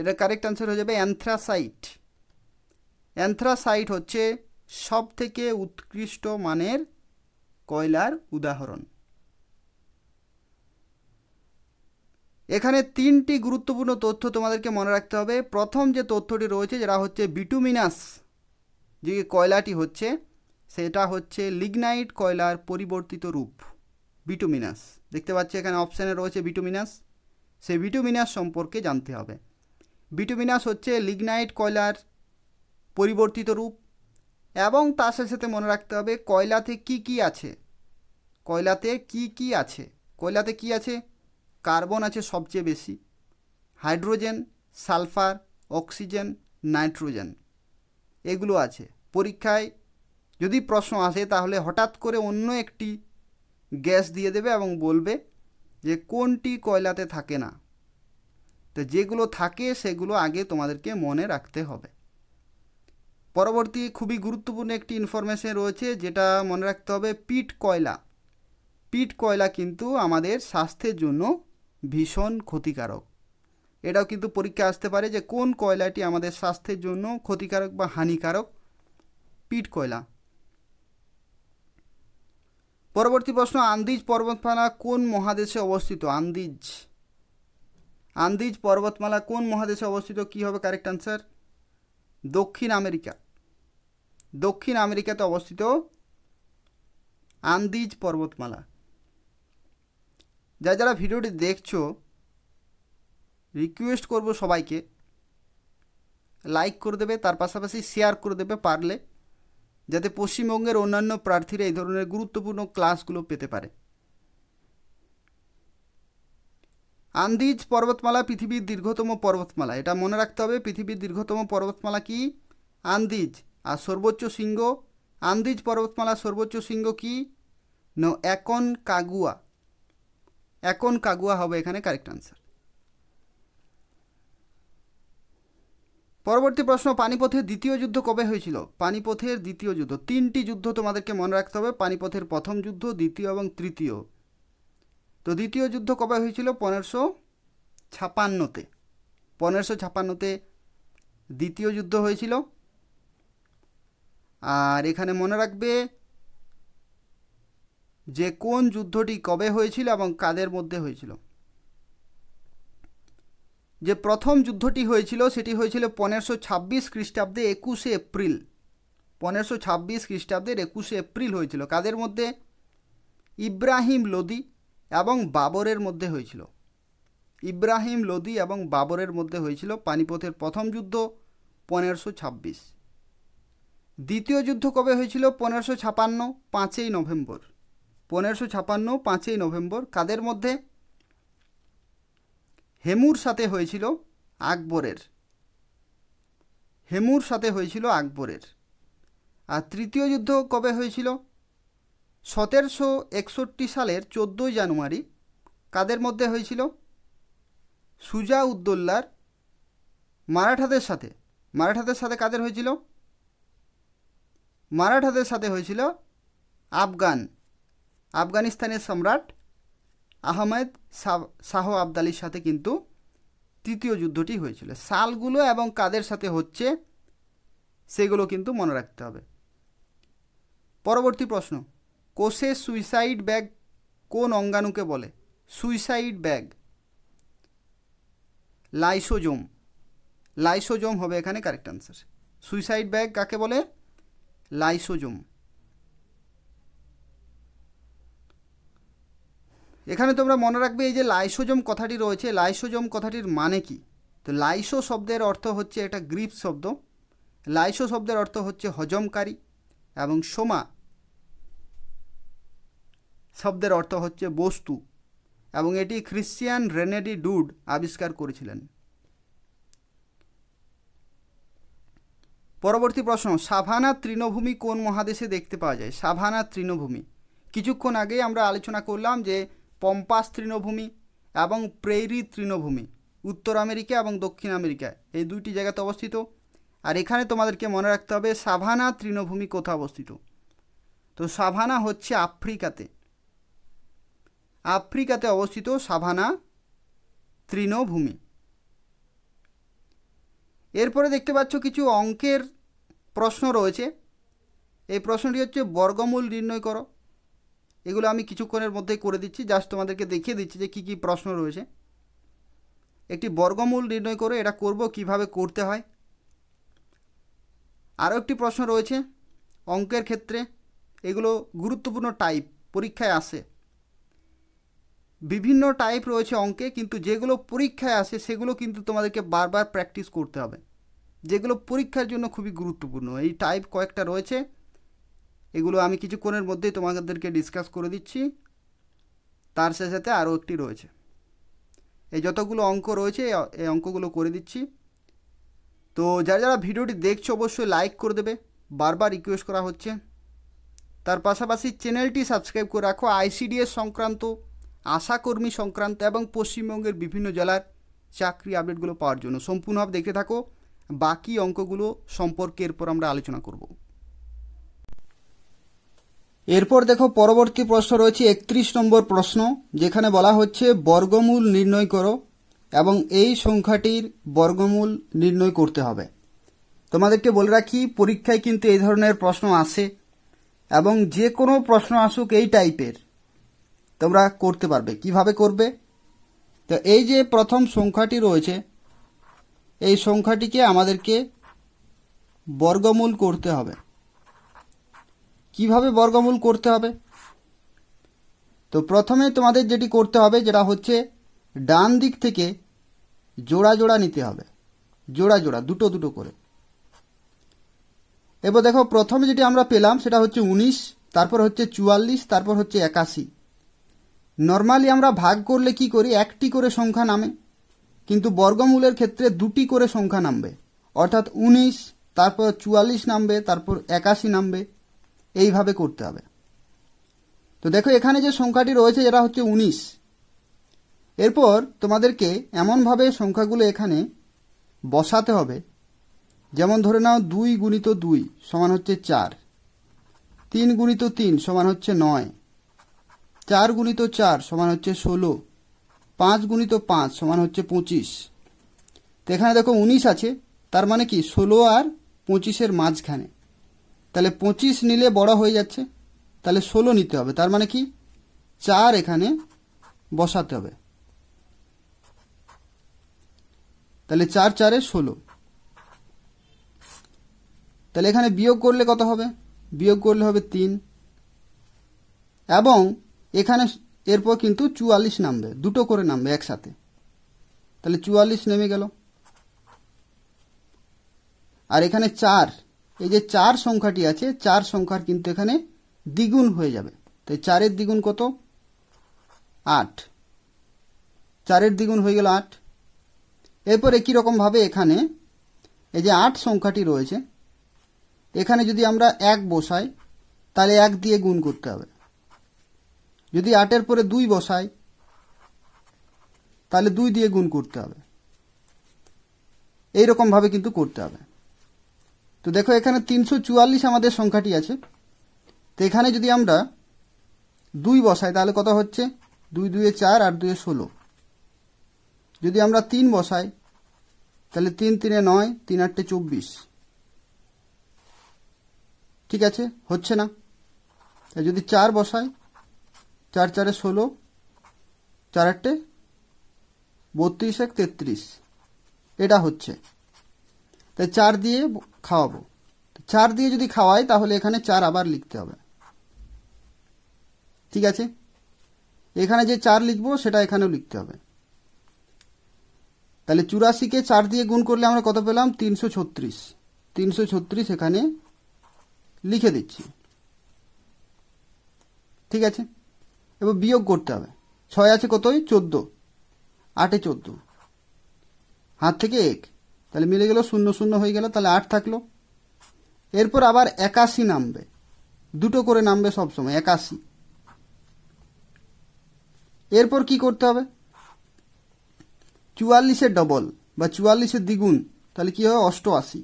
এটা কারেক্ট অ্যান্সার হয়ে যাবে অ্যান্থ্রাসাইট অ্যান্থ্রাসাইট হচ্ছে সবথেকে উৎকৃষ্ট মানের কয়লার উদাহরণ এখানে তিনটি গুরুত্বপূর্ণ তথ্য তোমাদেরকে মনে রাখতে হবে প্রথম যে তথ্যটি রয়েছে যেটা হচ্ছে বিটুমিনাস যে কয়লাটি হচ্ছে সেটা হচ্ছে লিগনাইট কয়লার পরিবর্তিত রূপ বিটুমিনাস দেখতে পাচ্ছি এখানে অপশানে রয়েছে বিটুমিনাস সেই বিটুমিনাস সম্পর্কে জানতে হবে বিটুমিনাস হচ্ছে লিগনাইট কয়লার পরিবর্তিত রূপ এবং তার সাথে সাথে মনে রাখতে হবে কয়লাতে কি কি আছে কয়লাতে কি কি আছে কয়লাতে কি আছে কার্বন আছে সবচেয়ে বেশি হাইড্রোজেন সালফার অক্সিজেন নাইট্রোজেন এগুলো আছে পরীক্ষায় যদি প্রশ্ন আসে তাহলে হঠাৎ করে অন্য একটি গ্যাস দিয়ে দেবে এবং বলবে যে কোনটি কয়লাতে থাকে না তো যেগুলো থাকে সেগুলো আগে তোমাদেরকে মনে রাখতে হবে পরবর্তী খুবই গুরুত্বপূর্ণ একটি ইনফরমেশন রয়েছে যেটা মনে রাখতে হবে পিট কয়লা পিট কয়লা কিন্তু আমাদের স্বাস্থ্যের জন্য ভীষণ ক্ষতিকারক এটাও কিন্তু পরীক্ষা আসতে পারে যে কোন কয়লাটি আমাদের স্বাস্থ্যের জন্য ক্ষতিকারক বা হানিকারক পিট কয়লা পরবর্তী প্রশ্ন আন্দিজ পর্বতমালা কোন মহাদেশে অবস্থিত আন্দিজ আন্দিজ পর্বতমালা কোন মহাদেশে অবস্থিত কি হবে কারেক্ট আনসার দক্ষিণ আমেরিকা দক্ষিণ আমেরিকাতে অবস্থিত আন্দিজ পর্বতমালা যারা যারা ভিডিওটি দেখছো রিকোয়েস্ট করব সবাইকে লাইক করে দেবে তার পাশাপাশি শেয়ার করে দেবে পারলে যাতে পশ্চিমবঙ্গের অন্যান্য প্রার্থীরা এই ধরনের গুরুত্বপূর্ণ ক্লাসগুলো পেতে পারে আন্দিজ পর্বতমালা পৃথিবীর দীর্ঘতম পর্বতমালা এটা মনে রাখতে হবে পৃথিবীর দীর্ঘতম পর্বতমালা কি আন্দিজ আর সর্বোচ্চ শৃঙ্গ আন্দিজ পর্বতমালা সর্বোচ্চ শৃঙ্গ কি ন একন কাগুয়া এখন কাগুয়া হবে এখানে কারেক্ট আনসার পরবর্তী প্রশ্ন পানিপথের দ্বিতীয় যুদ্ধ কবে হয়েছিল পানিপথের দ্বিতীয় যুদ্ধ তিনটি যুদ্ধ তোমাদেরকে মনে রাখতে হবে পানিপথের প্রথম যুদ্ধ দ্বিতীয় এবং তৃতীয় তো দ্বিতীয় যুদ্ধ কবে হয়েছিল পনেরোশো ছাপান্নতে পনেরোশো ছাপান্নতে দ্বিতীয় যুদ্ধ হয়েছিল আর এখানে মনে রাখবে যে কোন যুদ্ধটি কবে হয়েছিল এবং কাদের মধ্যে হয়েছিল যে প্রথম যুদ্ধটি হয়েছিল সেটি হয়েছিল পনেরোশো ছাব্বিশ খ্রিস্টাব্দে একুশে এপ্রিল পনেরোশো ছাব্বিশ খ্রিস্টাব্দের একুশে এপ্রিল হয়েছিল কাদের মধ্যে ইব্রাহিম লোদি এবং বাবরের মধ্যে হয়েছিল ইব্রাহিম লোদি এবং বাবরের মধ্যে হয়েছিল পানিপথের প্রথম যুদ্ধ পনেরোশো ছাব্বিশ দ্বিতীয় যুদ্ধ কবে হয়েছিল পনেরোশো ছাপান্ন পাঁচই নভেম্বর পনেরোশো ছাপান্ন পাঁচই নভেম্বর কাদের মধ্যে হেমুর সাথে হয়েছিল আকবরের হেমুর সাথে হয়েছিল আকবরের আর তৃতীয় যুদ্ধ কবে হয়েছিল সতেরোশো একষট্টি সালের চোদ্দোই জানুয়ারি কাদের মধ্যে হয়েছিল সুজা উদ্দোল্লার মারাঠাদের সাথে মারাঠাদের সাথে কাদের হয়েছিল মারাঠাদের সাথে হয়েছিল আফগান আফগানিস্তানের সম্রাট আহমেদ শাহ আবদালির সাথে কিন্তু তৃতীয় যুদ্ধটি হয়েছিল সালগুলো এবং কাদের সাথে হচ্ছে সেগুলো কিন্তু মনে রাখতে হবে পরবর্তী প্রশ্ন কোষে সুইসাইড ব্যাগ কোন অঙ্গাণুকে বলে সুইসাইড ব্যাগ লাইসোজোম লাইসোজোম হবে এখানে কারেক্ট আনসার সুইসাইড ব্যাগ কাকে বলে লাইসোজোম এখানে তোমরা মনে রাখবে এই যে লাইসোজম কথাটি রয়েছে লাইসোজম কথাটির মানে কি তো লাইসো শব্দের অর্থ হচ্ছে এটা গ্রিপ শব্দ লাইসো শব্দের অর্থ হচ্ছে হজমকারী এবং সোমা শব্দের অর্থ হচ্ছে বস্তু এবং এটি খ্রিশ্চিয়ান রেনেডি ডুড আবিষ্কার করেছিলেন পরবর্তী প্রশ্ন সাভানা তৃণভূমি কোন মহাদেশে দেখতে পাওয়া যায় সাভানা তৃণভূমি কিছুক্ষণ আগেই আমরা আলোচনা করলাম যে পম্পাস তৃণভূমি এবং প্রেরি তৃণভূমি উত্তর আমেরিকা এবং দক্ষিণ আমেরিকা এই দুইটি জায়গাতে অবস্থিত আর এখানে তোমাদেরকে মনে রাখতে হবে সাভানা তৃণভূমি কোথায় অবস্থিত তো সাভানা হচ্ছে আফ্রিকাতে আফ্রিকাতে অবস্থিত সাভানা তৃণভূমি এরপরে দেখতে পাচ্ছ কিছু অঙ্কের প্রশ্ন রয়েছে এই প্রশ্নটি হচ্ছে বর্গমূল নির্ণয় করো এগুলো আমি কিছুক্ষণের মধ্যেই করে দিচ্ছি জাস্ট তোমাদেরকে দেখিয়ে দিচ্ছি যে কি কি প্রশ্ন রয়েছে একটি বর্গমূল নির্ণয় করে এটা করব কিভাবে করতে হয় আরও একটি প্রশ্ন রয়েছে অঙ্কের ক্ষেত্রে এগুলো গুরুত্বপূর্ণ টাইপ পরীক্ষায় আসে বিভিন্ন টাইপ রয়েছে অঙ্কে কিন্তু যেগুলো পরীক্ষায় আসে সেগুলো কিন্তু তোমাদেরকে বারবার প্র্যাকটিস করতে হবে যেগুলো পরীক্ষার জন্য খুবই গুরুত্বপূর্ণ এই টাইপ কয়েকটা রয়েছে এগুলো আমি কিছুক্ষণের মধ্যেই তোমাদেরকে ডিসকাস করে দিচ্ছি তার সাথে আরও একটি রয়েছে এই যতগুলো অঙ্ক রয়েছে এই অঙ্কগুলো করে দিচ্ছি তো যারা যারা ভিডিওটি দেখছো অবশ্যই লাইক করে দেবে বারবার রিকোয়েস্ট করা হচ্ছে তার পাশাপাশি চ্যানেলটি সাবস্ক্রাইব করে রাখো আইসিডিএস সংক্রান্ত আশাকর্মী সংক্রান্ত এবং পশ্চিমবঙ্গের বিভিন্ন জেলার চাকরি আপডেটগুলো পাওয়ার জন্য সম্পূর্ণভাবে দেখতে থাকো বাকি অঙ্কগুলো সম্পর্কে এরপর আমরা আলোচনা করবো এরপর দেখো পরবর্তী প্রশ্ন রয়েছে একত্রিশ নম্বর প্রশ্ন যেখানে বলা হচ্ছে বর্গমূল নির্ণয় করো এবং এই সংখ্যাটির বর্গমূল নির্ণয় করতে হবে তোমাদেরকে বলে রাখি পরীক্ষায় কিন্তু এই ধরনের প্রশ্ন আসে এবং যে কোনো প্রশ্ন আসুক এই টাইপের তোমরা করতে পারবে কিভাবে করবে তো এই যে প্রথম সংখ্যাটি রয়েছে এই সংখ্যাটিকে আমাদেরকে বর্গমূল করতে হবে কিভাবে বর্গমূল করতে হবে তো প্রথমে তোমাদের যেটি করতে হবে যেটা হচ্ছে ডান দিক থেকে জোড়া জোড়া নিতে হবে জোড়া জোড়া দুটো দুটো করে এবার দেখো প্রথমে যেটি আমরা পেলাম সেটা হচ্ছে উনিশ তারপর হচ্ছে চুয়াল্লিশ তারপর হচ্ছে একাশি নর্মালি আমরা ভাগ করলে কি করি একটি করে সংখ্যা নামে কিন্তু বর্গমূলের ক্ষেত্রে দুটি করে সংখ্যা নামবে অর্থাৎ উনিশ তারপর চুয়াল্লিশ নামবে তারপর একাশি নামবে এইভাবে করতে হবে তো দেখো এখানে যে সংখ্যাটি রয়েছে এটা হচ্ছে উনিশ এরপর তোমাদেরকে এমনভাবে সংখ্যাগুলো এখানে বসাতে হবে যেমন ধরে নাও দুই গুণিত দুই সমান হচ্ছে চার তিন গুণিত তিন সমান হচ্ছে নয় চার গুণিত চার সমান হচ্ছে ষোলো পাঁচ গুণিত পাঁচ সমান হচ্ছে পঁচিশ তো এখানে দেখো উনিশ আছে তার মানে কি ষোলো আর পঁচিশের মাঝখানে তাহলে পঁচিশ নিলে বড় হয়ে যাচ্ছে তাহলে ষোলো নিতে হবে তার মানে কি চার এখানে বসাতে হবে তাহলে চার চারে ষোলো তাহলে এখানে বিয়োগ করলে কত হবে বিয়োগ করলে হবে তিন এবং এখানে এরপর কিন্তু চুয়াল্লিশ নামবে দুটো করে নামবে একসাথে তাহলে চুয়াল্লিশ নেমে গেল আর এখানে চার এই যে চার সংখ্যাটি আছে চার সংখ্যার কিন্তু এখানে দ্বিগুণ হয়ে যাবে তো চারের দ্বিগুণ কত আট চারের দ্বিগুণ হয়ে গেল আট এরপর একই রকমভাবে এখানে এই যে আট সংখ্যাটি রয়েছে এখানে যদি আমরা এক বসাই তাহলে এক দিয়ে গুণ করতে হবে যদি আটের পরে দুই বসাই তাহলে দুই দিয়ে গুণ করতে হবে এই রকমভাবে কিন্তু করতে হবে তো দেখো এখানে তিনশো চুয়াল্লিশ আমাদের সংখ্যাটি আছে তো এখানে যদি আমরা দুই বসাই তাহলে কত হচ্ছে দুই দুয়ে চার আর দুয়ে ষোলো যদি আমরা তিন বসাই তাহলে তিন তিনে নয় তিন আটটে চব্বিশ ঠিক আছে হচ্ছে না যদি চার বসাই চার চারে ষোলো চার আটটে বত্রিশ এক তেত্রিশ এটা হচ্ছে তাই চার দিয়ে খাওয়াবো চার দিয়ে যদি খাওয়াই তাহলে এখানে চার আবার লিখতে হবে ঠিক আছে এখানে যে চার লিখবো সেটা এখানেও লিখতে হবে তাহলে চুরাশিকে চার দিয়ে গুণ করলে আমরা কত পেলাম তিনশো ছত্রিশ তিনশো ছত্রিশ এখানে লিখে দিচ্ছি ঠিক আছে এবার বিয়োগ করতে হবে ছয় আছে কতই চোদ্দ আটে চোদ্দ হাত থেকে এক তাহলে মিলে গেল শূন্য শূন্য হয়ে গেল তাহলে আট থাকলো এরপর আবার একাশি নামবে দুটো করে নামবে সবসময় একাশি এরপর কি করতে হবে চুয়াল্লিশের ডবল বা চুয়াল্লিশের দ্বিগুণ তাহলে কি হবে অষ্টআশি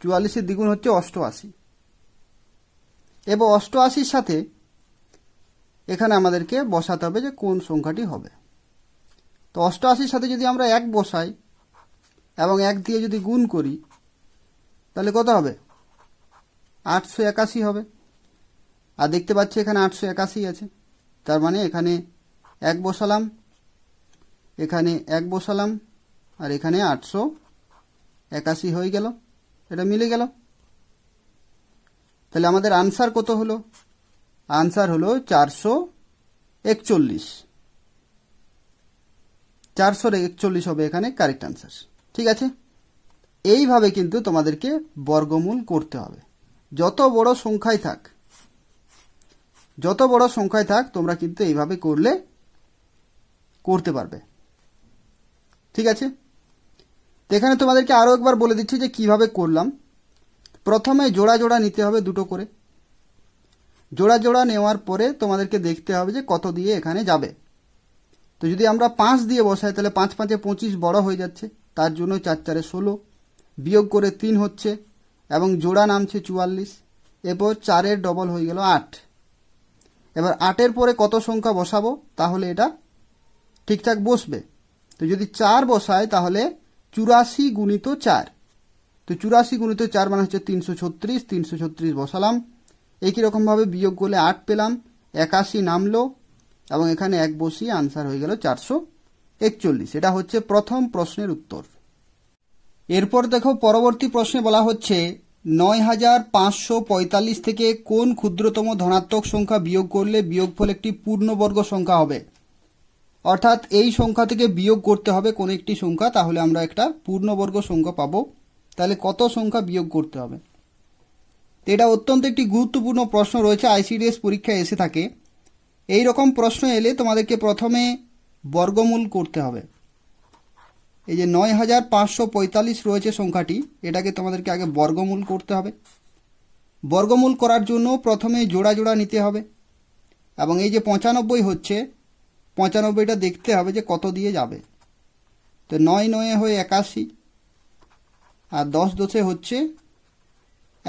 চুয়াল্লিশের দ্বিগুণ হচ্ছে অষ্টআশি এবং অষ্টআশির সাথে এখানে আমাদেরকে বসাতে হবে যে কোন সংখ্যাটি হবে তো অষ্টআশির সাথে যদি আমরা এক বসাই এবং এক দিয়ে যদি গুণ করি তাহলে কত হবে আটশো একাশি হবে আর দেখতে পাচ্ছি এখানে আটশো একাশি আছে তার মানে এখানে এক বসালাম এখানে এক বসালাম আর এখানে আটশো একাশি হয়ে গেল এটা মিলে গেল তাহলে আমাদের আনসার কত হলো আনসার হলো চারশো একচল্লিশ চারশো একচল্লিশ হবে এখানে কারেক্ট আনসার ঠিক আছে এইভাবে কিন্তু তোমাদেরকে বর্গমূল করতে হবে যত বড় সংখ্যায় থাক যত বড় সংখ্যায় থাক তোমরা কিন্তু এইভাবে করলে করতে পারবে ঠিক আছে এখানে তোমাদেরকে আরও একবার বলে দিচ্ছি যে কিভাবে করলাম প্রথমে জোড়া জোড়া নিতে হবে দুটো করে জোড়া জোড়া নেওয়ার পরে তোমাদেরকে দেখতে হবে যে কত দিয়ে এখানে যাবে তো যদি আমরা পাঁচ দিয়ে বসাই তাহলে পাঁচ পাঁচে পঁচিশ বড় হয়ে যাচ্ছে তার জন্য চার চারে ষোলো বিয়োগ করে তিন হচ্ছে এবং জোড়া নামছে চুয়াল্লিশ এরপর চারের ডবল হয়ে গেল আট এবার আটের পরে কত সংখ্যা বসাবো তাহলে এটা ঠিকঠাক বসবে তো যদি চার বসায় তাহলে চুরাশি গুণিত চার তো চুরাশি গুণিত চার মানে হচ্ছে তিনশো ছত্রিশ তিনশো ছত্রিশ বসালাম একই রকমভাবে বিয়োগ করলে আট পেলাম একাশি নামলো এবং এখানে এক বসিয়ে আনসার হয়ে গেল চারশো একচল্লিশ এটা হচ্ছে প্রথম প্রশ্নের উত্তর এরপর দেখো পরবর্তী প্রশ্নে বলা হচ্ছে নয় হাজার পাঁচশো পঁয়তাল্লিশ থেকে কোন ক্ষুদ্রতম ধনাত্মক সংখ্যা বিয়োগ করলে বিয়োগফল একটি পূর্ণবর্গ সংখ্যা হবে অর্থাৎ এই সংখ্যা থেকে বিয়োগ করতে হবে কোন একটি সংখ্যা তাহলে আমরা একটা পূর্ণবর্গ সংখ্যা পাব তাহলে কত সংখ্যা বিয়োগ করতে হবে এটা অত্যন্ত একটি গুরুত্বপূর্ণ প্রশ্ন রয়েছে আইসিডিএস পরীক্ষায় এসে থাকে এই রকম প্রশ্ন এলে তোমাদেরকে প্রথমে বর্গমূল করতে হবে এই যে নয় হাজার পাঁচশো পঁয়তাল্লিশ রয়েছে সংখ্যাটি এটাকে তোমাদেরকে আগে বর্গমূল করতে হবে বর্গমূল করার জন্য প্রথমে জোড়া জোড়া নিতে হবে এবং এই যে পঁচানব্বই হচ্ছে পঁচানব্বইটা দেখতে হবে যে কত দিয়ে যাবে তো নয় নয়ে হয়ে একাশি আর দশ দশে হচ্ছে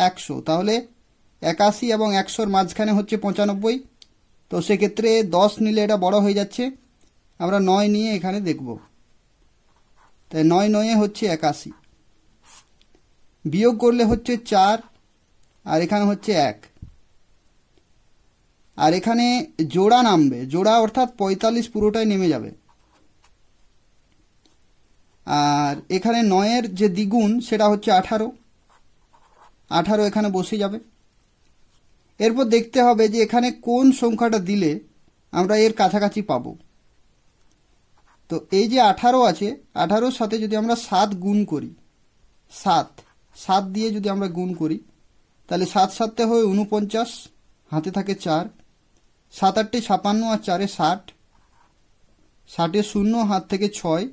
একশো তাহলে একাশি এবং একশোর মাঝখানে হচ্ছে পঁচানব্বই তো সেক্ষেত্রে দশ নিলে এটা বড় হয়ে যাচ্ছে আমরা নয় নিয়ে এখানে দেখব তাই নয় নয়ে হচ্ছে একাশি বিয়োগ করলে হচ্ছে চার আর এখানে হচ্ছে এক আর এখানে জোড়া নামবে জোড়া অর্থাৎ পঁয়তাল্লিশ পুরোটাই নেমে যাবে আর এখানে নয়ের যে দ্বিগুণ সেটা হচ্ছে আঠারো আঠারো এখানে বসে যাবে এরপর দেখতে হবে যে এখানে কোন সংখ্যাটা দিলে আমরা এর কাছাকাছি পাবো তো এই যে আঠারো আছে আঠারোর সাথে যদি আমরা সাত গুণ করি সাত সাত দিয়ে যদি আমরা গুণ করি তাহলে সাত সাতটা হয়ে উনপঞ্চাশ হাতে থাকে চার সাত আটটি ছাপান্ন আর চারে ষাট ষাটে শূন্য হাত থেকে ছয়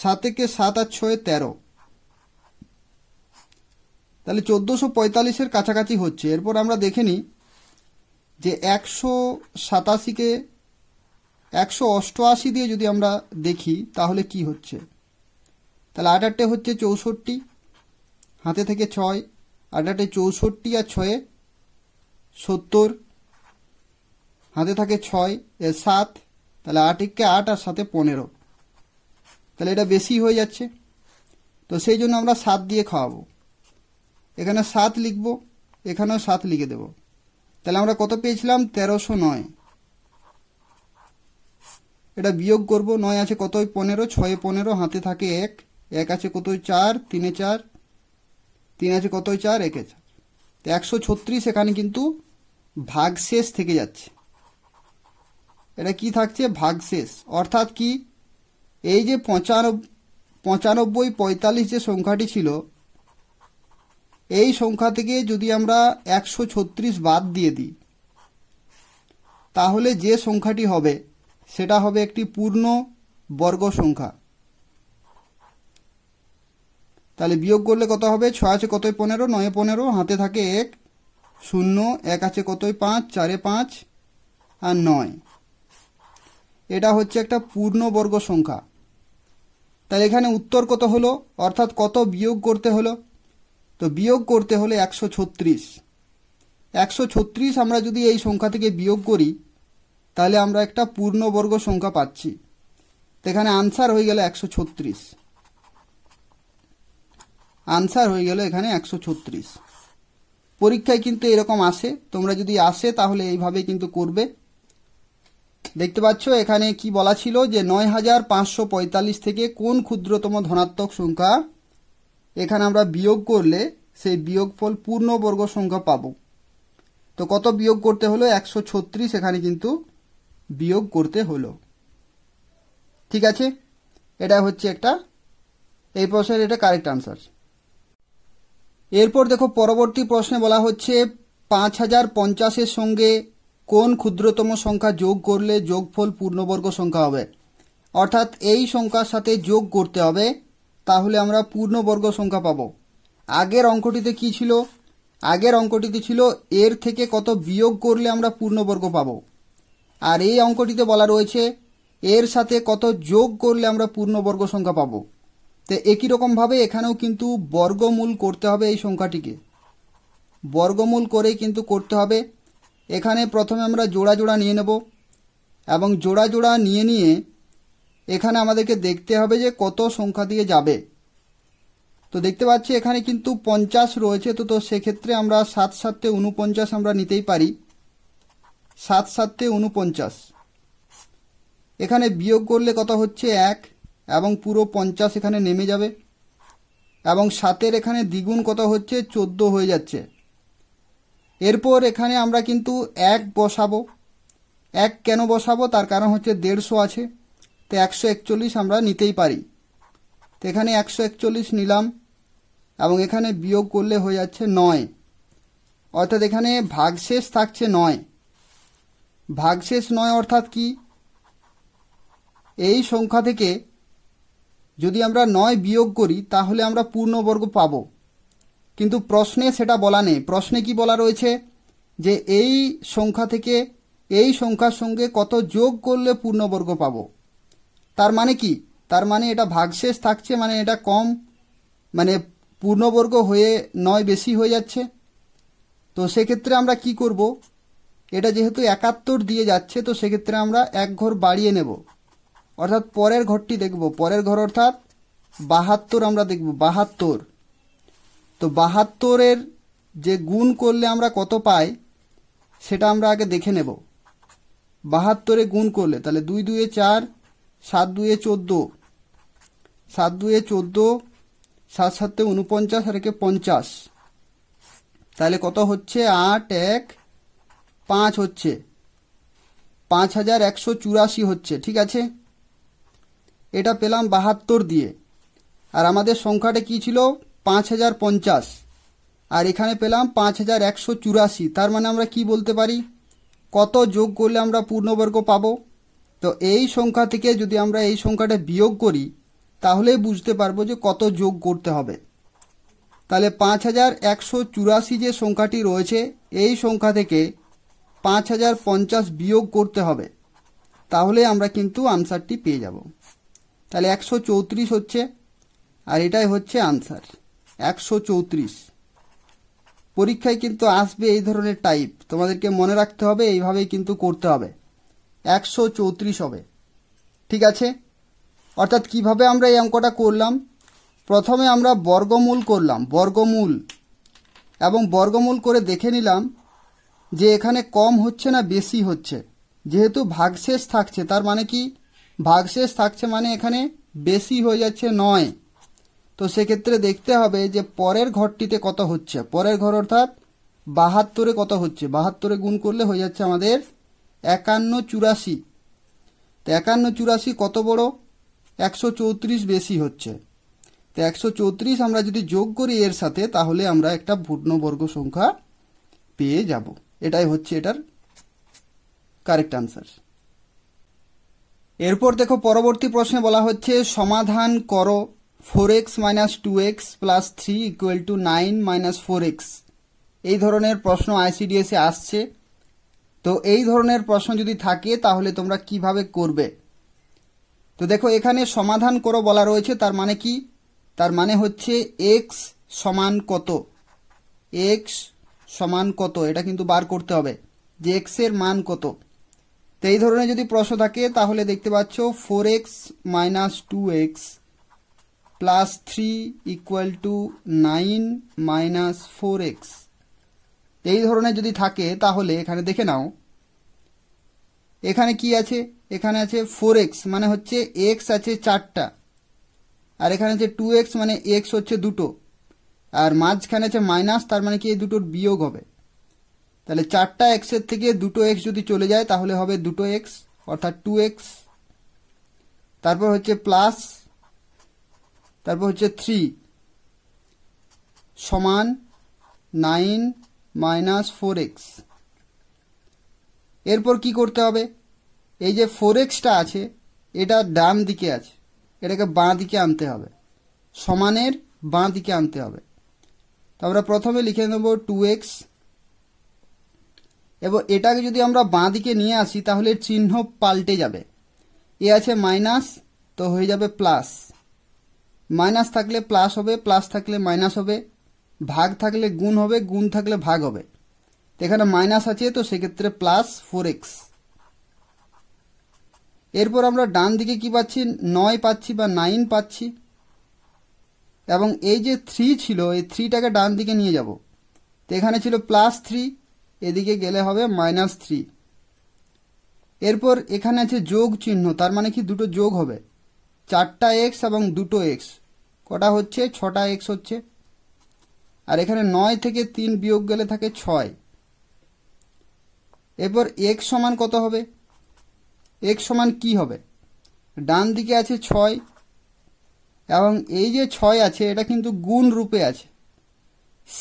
সাতেকে সাত আর ছয়ে তেরো তাহলে চোদ্দোশো পঁয়তাল্লিশের কাছাকাছি হচ্ছে এরপর আমরা দেখে নিই যে একশো সাতাশিকে একশো অষ্টআশি দিয়ে যদি আমরা দেখি তাহলে কি হচ্ছে তাহলে আট আটে হচ্ছে চৌষট্টি হাতে থেকে ছয় আট আটে চৌষট্টি আর ছয়ে সত্তর হাতে থাকে ছয় এ সাত তাহলে আট একে আট আর সাথে পনেরো তাহলে এটা বেশি হয়ে যাচ্ছে তো সেই জন্য আমরা সাত দিয়ে খাওয়াবো এখানে সাত লিখব এখানেও সাত লিখে দেব তাহলে আমরা কত পেয়েছিলাম তেরোশো নয় এটা বিয়োগ করব নয় আছে কতই পনেরো ছয়ে পনেরো হাতে থাকে এক এক আছে কতই চার তিনে চার তিন আছে কতই চার একে চার একশো ছত্রিশ এখানে কিন্তু ভাগশেষ থেকে যাচ্ছে এটা কি থাকছে ভাগশেষ অর্থাৎ কি এই যে পঁচানব্বই পঁচানব্বই পঁয়তাল্লিশ যে সংখ্যাটি ছিল এই সংখ্যা থেকে যদি আমরা একশো ছত্রিশ বাদ দিয়ে দিই তাহলে যে সংখ্যাটি হবে সেটা হবে একটি পূর্ণ বর্গ সংখ্যা তাহলে বিয়োগ করলে কত হবে ছয় আছে কতই পনেরো নয় পনেরো হাতে থাকে এক শূন্য এক আছে কতই পাঁচ চারে পাঁচ আর নয় এটা হচ্ছে একটা পূর্ণ বর্গ সংখ্যা তাহলে এখানে উত্তর কত হলো অর্থাৎ কত বিয়োগ করতে হলো তো বিয়োগ করতে হলে একশো ছত্রিশ একশো ছত্রিশ আমরা যদি এই সংখ্যা থেকে বিয়োগ করি তাহলে আমরা একটা পূর্ণবর্গ সংখ্যা পাচ্ছি এখানে আনসার হয়ে গেল একশো ছত্রিশ আনসার হয়ে গেল এখানে একশো ছত্রিশ পরীক্ষায় কিন্তু এরকম আসে তোমরা যদি আসে তাহলে এইভাবে কিন্তু করবে দেখতে পাচ্ছ এখানে কি বলা ছিল যে নয় হাজার পাঁচশো পঁয়তাল্লিশ থেকে কোন ক্ষুদ্রতম ধনাত্মক সংখ্যা এখানে আমরা বিয়োগ করলে সেই বিয়োগফল পূর্ণবর্গ সংখ্যা পাব তো কত বিয়োগ করতে হলো একশো ছত্রিশ এখানে কিন্তু বিয়োগ করতে হলো ঠিক আছে এটা হচ্ছে একটা এই প্রশ্নের এটা কারেক্ট আনসার এরপর দেখো পরবর্তী প্রশ্নে বলা হচ্ছে পাঁচ হাজার পঞ্চাশের সঙ্গে কোন ক্ষুদ্রতম সংখ্যা যোগ করলে যোগফল পূর্ণবর্গ সংখ্যা হবে অর্থাৎ এই সংখ্যার সাথে যোগ করতে হবে তাহলে আমরা পূর্ণবর্গ সংখ্যা পাব আগের অঙ্কটিতে কি ছিল আগের অঙ্কটিতে ছিল এর থেকে কত বিয়োগ করলে আমরা পূর্ণবর্গ পাবো আর এই অঙ্কটিতে বলা রয়েছে এর সাথে কত যোগ করলে আমরা পূর্ণবর্গ সংখ্যা পাবো তো একই রকমভাবে এখানেও কিন্তু বর্গমূল করতে হবে এই সংখ্যাটিকে বর্গমূল করেই কিন্তু করতে হবে এখানে প্রথমে আমরা জোড়া জোড়া নিয়ে নেব এবং জোড়া জোড়া নিয়ে নিয়ে এখানে আমাদেরকে দেখতে হবে যে কত সংখ্যা দিয়ে যাবে তো দেখতে পাচ্ছি এখানে কিন্তু পঞ্চাশ রয়েছে তো তো সেক্ষেত্রে আমরা সাত সাতটে উনপঞ্চাশ আমরা নিতেই পারি সাত সাতে উনপঞ্চাশ এখানে বিয়োগ করলে কত হচ্ছে এক এবং পুরো পঞ্চাশ এখানে নেমে যাবে এবং সাতের এখানে দ্বিগুণ কত হচ্ছে চোদ্দো হয়ে যাচ্ছে এরপর এখানে আমরা কিন্তু এক বসাবো এক কেন বসাবো তার কারণ হচ্ছে দেড়শো আছে তো একশো একচল্লিশ আমরা নিতেই পারি তো এখানে একশো একচল্লিশ নিলাম এবং এখানে বিয়োগ করলে হয়ে যাচ্ছে নয় অর্থাৎ এখানে ভাগশেষ থাকছে নয় ভাগশেষ নয় অর্থাৎ কি এই সংখ্যা থেকে যদি আমরা নয় বিয়োগ করি তাহলে আমরা পূর্ণবর্গ পাব কিন্তু প্রশ্নে সেটা বলা নেই প্রশ্নে কি বলা রয়েছে যে এই সংখ্যা থেকে এই সংখ্যার সঙ্গে কত যোগ করলে পূর্ণবর্গ পাব তার মানে কি তার মানে এটা ভাগশেষ থাকছে মানে এটা কম মানে পূর্ণবর্গ হয়ে নয় বেশি হয়ে যাচ্ছে তো সেক্ষেত্রে আমরা কি করব এটা যেহেতু একাত্তর দিয়ে যাচ্ছে তো সেক্ষেত্রে আমরা এক ঘর বাড়িয়ে নেব অর্থাৎ পরের ঘরটি দেখব পরের ঘর অর্থাৎ বাহাত্তর আমরা দেখব বাহাত্তর তো বাহাত্তরের যে গুণ করলে আমরা কত পাই সেটা আমরা আগে দেখে নেব বাহাত্তরে গুণ করলে তাহলে দুই দুয়ে চার সাত দুয়ে চোদ্দো সাত দুয়ে চোদ্দো সাত সাতে উনপঞ্চাশ আর একে পঞ্চাশ তাহলে কত হচ্ছে আট এক পাঁচ হচ্ছে পাঁচ হাজার একশো চুরাশি হচ্ছে ঠিক আছে এটা পেলাম বাহাত্তর দিয়ে আর আমাদের সংখ্যাটা কি ছিল পাঁচ হাজার পঞ্চাশ আর এখানে পেলাম পাঁচ হাজার একশো চুরাশি তার মানে আমরা কি বলতে পারি কত যোগ করলে আমরা পূর্ণবর্গ পাব তো এই সংখ্যা থেকে যদি আমরা এই সংখ্যাটা বিয়োগ করি তাহলেই বুঝতে পারবো যে কত যোগ করতে হবে তাহলে পাঁচ হাজার একশো চুরাশি যে সংখ্যাটি রয়েছে এই সংখ্যা থেকে পাঁচ হাজার পঞ্চাশ বিয়োগ করতে হবে তাহলে আমরা কিন্তু আনসারটি পেয়ে যাব তাহলে একশো চৌত্রিশ হচ্ছে আর এটাই হচ্ছে আনসার একশো চৌত্রিশ পরীক্ষায় কিন্তু আসবে এই ধরনের টাইপ তোমাদেরকে মনে রাখতে হবে এইভাবেই কিন্তু করতে হবে একশো চৌত্রিশ হবে ঠিক আছে অর্থাৎ কিভাবে আমরা এই অঙ্কটা করলাম প্রথমে আমরা বর্গমূল করলাম বর্গমূল এবং বর্গমূল করে দেখে নিলাম যে এখানে কম হচ্ছে না বেশি হচ্ছে যেহেতু ভাগশেষ থাকছে তার মানে কি ভাগশেষ থাকছে মানে এখানে বেশি হয়ে যাচ্ছে নয় তো সেক্ষেত্রে দেখতে হবে যে পরের ঘরটিতে কত হচ্ছে পরের ঘর অর্থাৎ বাহাত্তরে কত হচ্ছে বাহাত্তরে গুণ করলে হয়ে যাচ্ছে আমাদের একান্ন চুরাশি তো একান্ন চুরাশি কত বড় একশো চৌত্রিশ বেশি হচ্ছে তো একশো চৌত্রিশ আমরা যদি যোগ করি এর সাথে তাহলে আমরা একটা পূর্ণবর্গ সংখ্যা পেয়ে যাব এটাই হচ্ছে এটার কারেক্ট আনসার এরপর দেখো পরবর্তী প্রশ্নে বলা হচ্ছে সমাধান করো four x minus two x plus three equal to nine minus four x এই ধরনের প্রশ্ন আইসিডিএসে আসছে তো এই ধরনের প্রশ্ন যদি থাকে তাহলে তোমরা কিভাবে করবে তো দেখো এখানে সমাধান করো বলা রয়েছে তার মানে কি তার মানে হচ্ছে এক্স সমান কত এক্স সমান কত এটা কিন্তু বার করতে হবে যে এক্স এর মান কত তো এই ধরনের যদি প্রশ্ন থাকে তাহলে দেখতে পাচ্ছ four x minus two x plus three equal to nine minus four x এই ধরনের যদি থাকে তাহলে এখানে দেখে নাও এখানে কি আছে এখানে আছে ফোর এক্স মানে হচ্ছে এক্স আছে চারটা আর এখানে আছে টু এক্স মানে এক্স হচ্ছে দুটো আর মাঝখানে আছে মাইনাস তার মানে কি এই দুটোর বিয়োগ হবে তাহলে চারটা এক্সের থেকে দুটো এক্স যদি চলে যায় তাহলে হবে দুটো এক্স অর্থাৎ টু এক্স তারপর হচ্ছে প্লাস তারপর হচ্ছে থ্রি সমান নাইন মাইনাস ফোর এক্স এরপর কি করতে হবে এই যে ফোর এক্সটা আছে এটা ডান দিকে আছে এটাকে বাঁ দিকে আনতে হবে সমানের বাঁ দিকে আনতে হবে আমরা প্রথমে লিখে নেব টু এক্স এবং এটাকে যদি আমরা বাঁ দিকে নিয়ে আসি তাহলে চিহ্ন পাল্টে যাবে এ আছে মাইনাস তো হয়ে যাবে প্লাস মাইনাস থাকলে প্লাস হবে প্লাস থাকলে মাইনাস হবে ভাগ থাকলে গুণ হবে গুণ থাকলে ভাগ হবে তো এখানে মাইনাস আছে তো সেক্ষেত্রে প্লাস ফোর এক্স এরপর আমরা ডান দিকে কি পাচ্ছি নয় পাচ্ছি বা নাইন পাচ্ছি এবং এই যে থ্রি ছিল এই থ্রিটাকে ডান দিকে নিয়ে যাব তো এখানে ছিল প্লাস থ্রি এদিকে গেলে হবে মাইনাস থ্রি এরপর এখানে আছে যোগ চিহ্ন তার মানে কি দুটো যোগ হবে চারটা এক্স এবং দুটো এক্স কটা হচ্ছে ছটা এক্স হচ্ছে আর এখানে নয় থেকে তিন বিয়োগ গেলে থাকে ছয় এরপর এক্স সমান কত হবে এক্স সমান কি হবে ডান দিকে আছে ছয় এবং এই যে ছয় আছে এটা কিন্তু গুণ রূপে আছে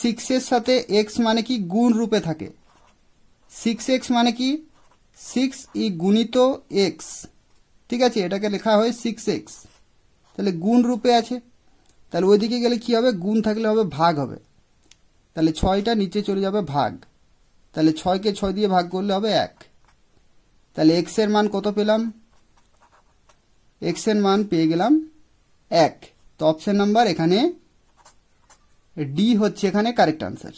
সিক্সের সাথে এক্স মানে কি গুণ রূপে থাকে সিক্স এক্স মানে কি সিক্স ই গুণিত এক্স ঠিক আছে এটাকে লেখা হয় সিক্স এক্স তাহলে গুণ রূপে আছে তাহলে ওইদিকে গেলে কি হবে গুণ থাকলে হবে ভাগ হবে তাহলে ছয়টা নিচে চলে যাবে ভাগ তাহলে ছয়কে ছয় দিয়ে ভাগ করলে হবে এক তাহলে এক্সের মান কত পেলাম এক্সের মান পেয়ে গেলাম এক তো অপশন নাম্বার এখানে ডি হচ্ছে এখানে কারেক্ট আনসার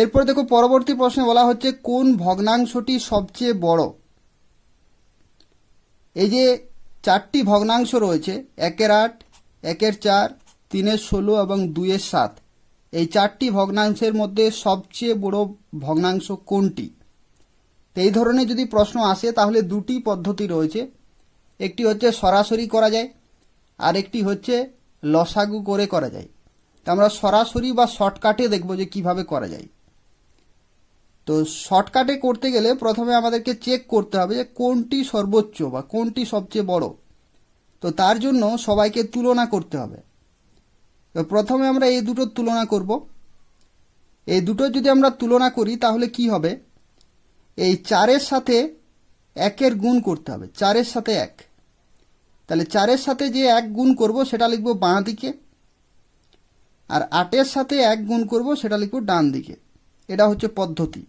এরপর দেখো পরবর্তী প্রশ্নে বলা হচ্ছে কোন ভগ্নাংশটি সবচেয়ে বড় এই যে চারটি ভগ্নাংশ রয়েছে একের আট একের চার তিনের ষোলো এবং দুইয়ের সাত এই চারটি ভগ্নাংশের মধ্যে সবচেয়ে বড় ভগ্নাংশ কোনটি এই ধরনের যদি প্রশ্ন আসে তাহলে দুটি পদ্ধতি রয়েছে একটি হচ্ছে সরাসরি করা যায় আর একটি হচ্ছে লসাগু করে করা যায় তো আমরা সরাসরি বা শর্টকাটে দেখব যে কিভাবে করা যায় তো শর্টকাটে করতে গেলে প্রথমে আমাদেরকে চেক করতে হবে যে কোনটি সর্বোচ্চ বা কোনটি সবচেয়ে বড় তো তার জন্য সবাইকে তুলনা করতে হবে তো প্রথমে আমরা এই দুটোর তুলনা করব এই দুটো যদি আমরা তুলনা করি তাহলে কি হবে এই চারের সাথে একের গুণ করতে হবে চারের সাথে এক তাহলে চারের সাথে যে এক গুণ করব সেটা লিখব বাঁ দিকে আর আটের সাথে এক গুণ করব সেটা লিখব ডান দিকে এটা হচ্ছে পদ্ধতি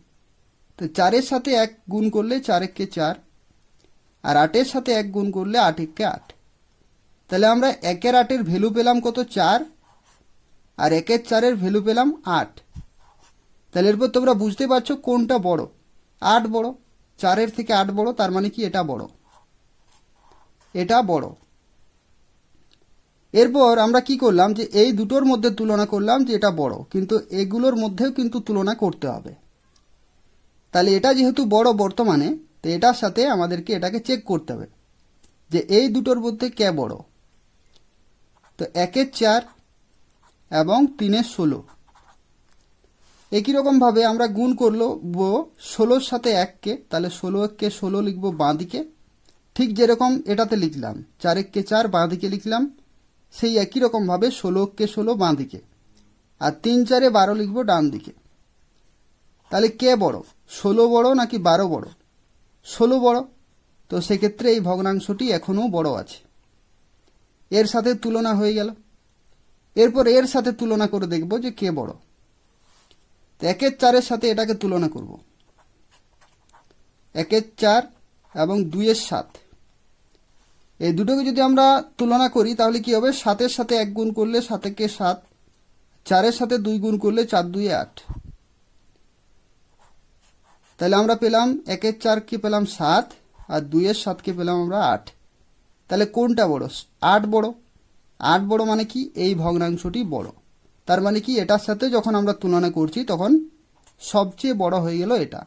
তো চারের সাথে এক গুণ করলে চার এককে চার আর আটের সাথে এক গুণ করলে আট এককে আট তাহলে আমরা একের আটের ভ্যালু পেলাম কত চার আর একের চারের ভ্যালু পেলাম আট তাহলে এরপর তোমরা বুঝতে পারছো কোনটা বড় আট বড় চারের থেকে আট বড় তার মানে কি এটা বড় এটা বড় এরপর আমরা কি করলাম যে এই দুটোর মধ্যে তুলনা করলাম যে এটা বড় কিন্তু এগুলোর মধ্যেও কিন্তু তুলনা করতে হবে তাহলে এটা যেহেতু বড় বর্তমানে তো এটার সাথে আমাদেরকে এটাকে চেক করতে হবে যে এই দুটোর মধ্যে কে বড় তো একের চার এবং তিনের ষোলো একই রকমভাবে আমরা গুণ করলো ষোলোর সাথে এককে তাহলে ষোলো এককে ষোলো লিখবো বাঁ দিকে ঠিক যেরকম এটাতে লিখলাম চারেককে চার বাঁ দিকে লিখলাম সেই একই রকমভাবে ষোলোকে ষোলো বাঁ দিকে আর তিন চারে বারো লিখবো ডান দিকে তাহলে কে বড় ষোলো বড় নাকি বারো বড় ষোলো বড় তো সেক্ষেত্রে এই ভগ্নাংশটি এখনও বড় আছে এর সাথে তুলনা হয়ে গেল এরপর এর সাথে তুলনা করে দেখব যে কে বড় তো একের চারের সাথে এটাকে তুলনা করব একের চার এবং দুইয়ের সাত এই দুটোকে যদি আমরা তুলনা করি তাহলে কি হবে সাতের সাথে এক গুণ করলে সাতেকে সাত চারের সাথে দুই গুণ করলে চার দুই আট তাহলে আমরা পেলাম একের চারকে পেলাম সাত আর দুইয়ের সাতকে পেলাম আমরা আট তাহলে কোনটা বড় আট বড় আট বড় মানে কি এই ভগ্নাংশটি বড় তার মানে কি এটার সাথে যখন আমরা তুলনা করছি তখন সবচেয়ে বড় হয়ে গেল এটা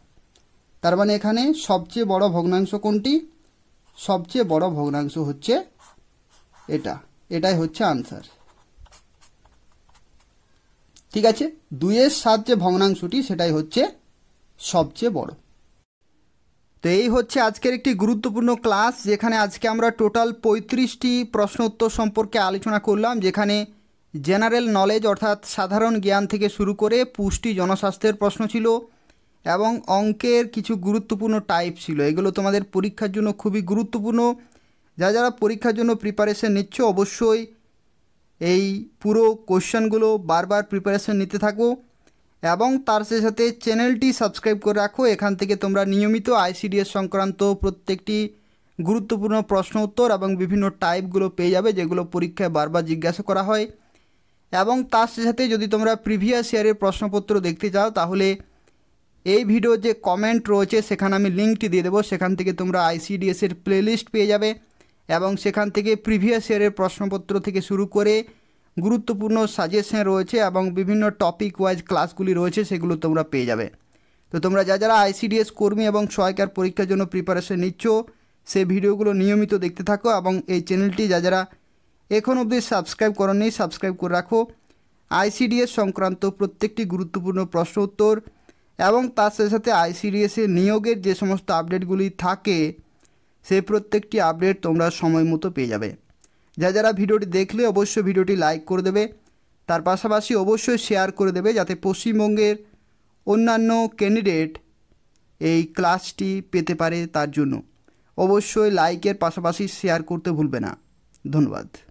তার মানে এখানে সবচেয়ে বড় ভগ্নাংশ কোনটি সবচেয়ে বড় ভগ্নাংশ হচ্ছে এটা এটাই হচ্ছে আনসার ঠিক আছে দুইয়ের সাত যে ভগ্নাংশটি সেটাই হচ্ছে সবচেয়ে বড় তো এই হচ্ছে আজকের একটি গুরুত্বপূর্ণ ক্লাস যেখানে আজকে আমরা টোটাল পঁয়ত্রিশটি প্রশ্ন উত্তর সম্পর্কে আলোচনা করলাম যেখানে জেনারেল নলেজ অর্থাৎ সাধারণ জ্ঞান থেকে শুরু করে পুষ্টি জনস্বাস্থ্যের প্রশ্ন ছিল এবং অঙ্কের কিছু গুরুত্বপূর্ণ টাইপ ছিল এগুলো তোমাদের পরীক্ষার জন্য খুবই গুরুত্বপূর্ণ যা যারা পরীক্ষার জন্য প্রিপারেশন নিচ্ছ অবশ্যই এই পুরো কোশ্চেনগুলো বারবার প্রিপারেশন নিতে থাকো এবং তার সাথে সাথে চ্যানেলটি সাবস্ক্রাইব করে রাখো এখান থেকে তোমরা নিয়মিত আইসিডিএস সংক্রান্ত প্রত্যেকটি গুরুত্বপূর্ণ প্রশ্ন উত্তর এবং বিভিন্ন টাইপগুলো পেয়ে যাবে যেগুলো পরীক্ষায় বারবার জিজ্ঞাসা করা হয় এবং তার সাথে সাথে যদি তোমরা প্রিভিয়াস ইয়ারের প্রশ্নপত্র দেখতে চাও তাহলে এই ভিডিও যে কমেন্ট রয়েছে সেখানে আমি লিঙ্কটি দিয়ে দেবো সেখান থেকে তোমরা আইসিডিএসের প্লেলিস্ট পেয়ে যাবে এবং সেখান থেকে প্রিভিয়াস ইয়ারের প্রশ্নপত্র থেকে শুরু করে গুরুত্বপূর্ণ সাজেশন রয়েছে এবং বিভিন্ন টপিক ওয়াইজ ক্লাসগুলি রয়েছে সেগুলো তোমরা পেয়ে যাবে তো তোমরা যা যারা আইসিডিএস কর্মী এবং সহায়কার পরীক্ষার জন্য প্রিপারেশন নিচ্ছ সেই ভিডিওগুলো নিয়মিত দেখতে থাকো এবং এই চ্যানেলটি যা যারা এখন অবধি সাবস্ক্রাইব করেননি সাবস্ক্রাইব করে রাখো আইসিডিএস সংক্রান্ত প্রত্যেকটি গুরুত্বপূর্ণ প্রশ্ন উত্তর এবং তার সাথে সাথে আইসিডিএসের নিয়োগের যে সমস্ত আপডেটগুলি থাকে সেই প্রত্যেকটি আপডেট তোমরা সময় মতো পেয়ে যাবে যা যারা ভিডিওটি দেখলে অবশ্যই ভিডিওটি লাইক করে দেবে তার পাশাপাশি অবশ্যই শেয়ার করে দেবে যাতে পশ্চিমবঙ্গের অন্যান্য ক্যান্ডিডেট এই ক্লাসটি পেতে পারে তার জন্য অবশ্যই লাইকের পাশাপাশি শেয়ার করতে ভুলবে না ধন্যবাদ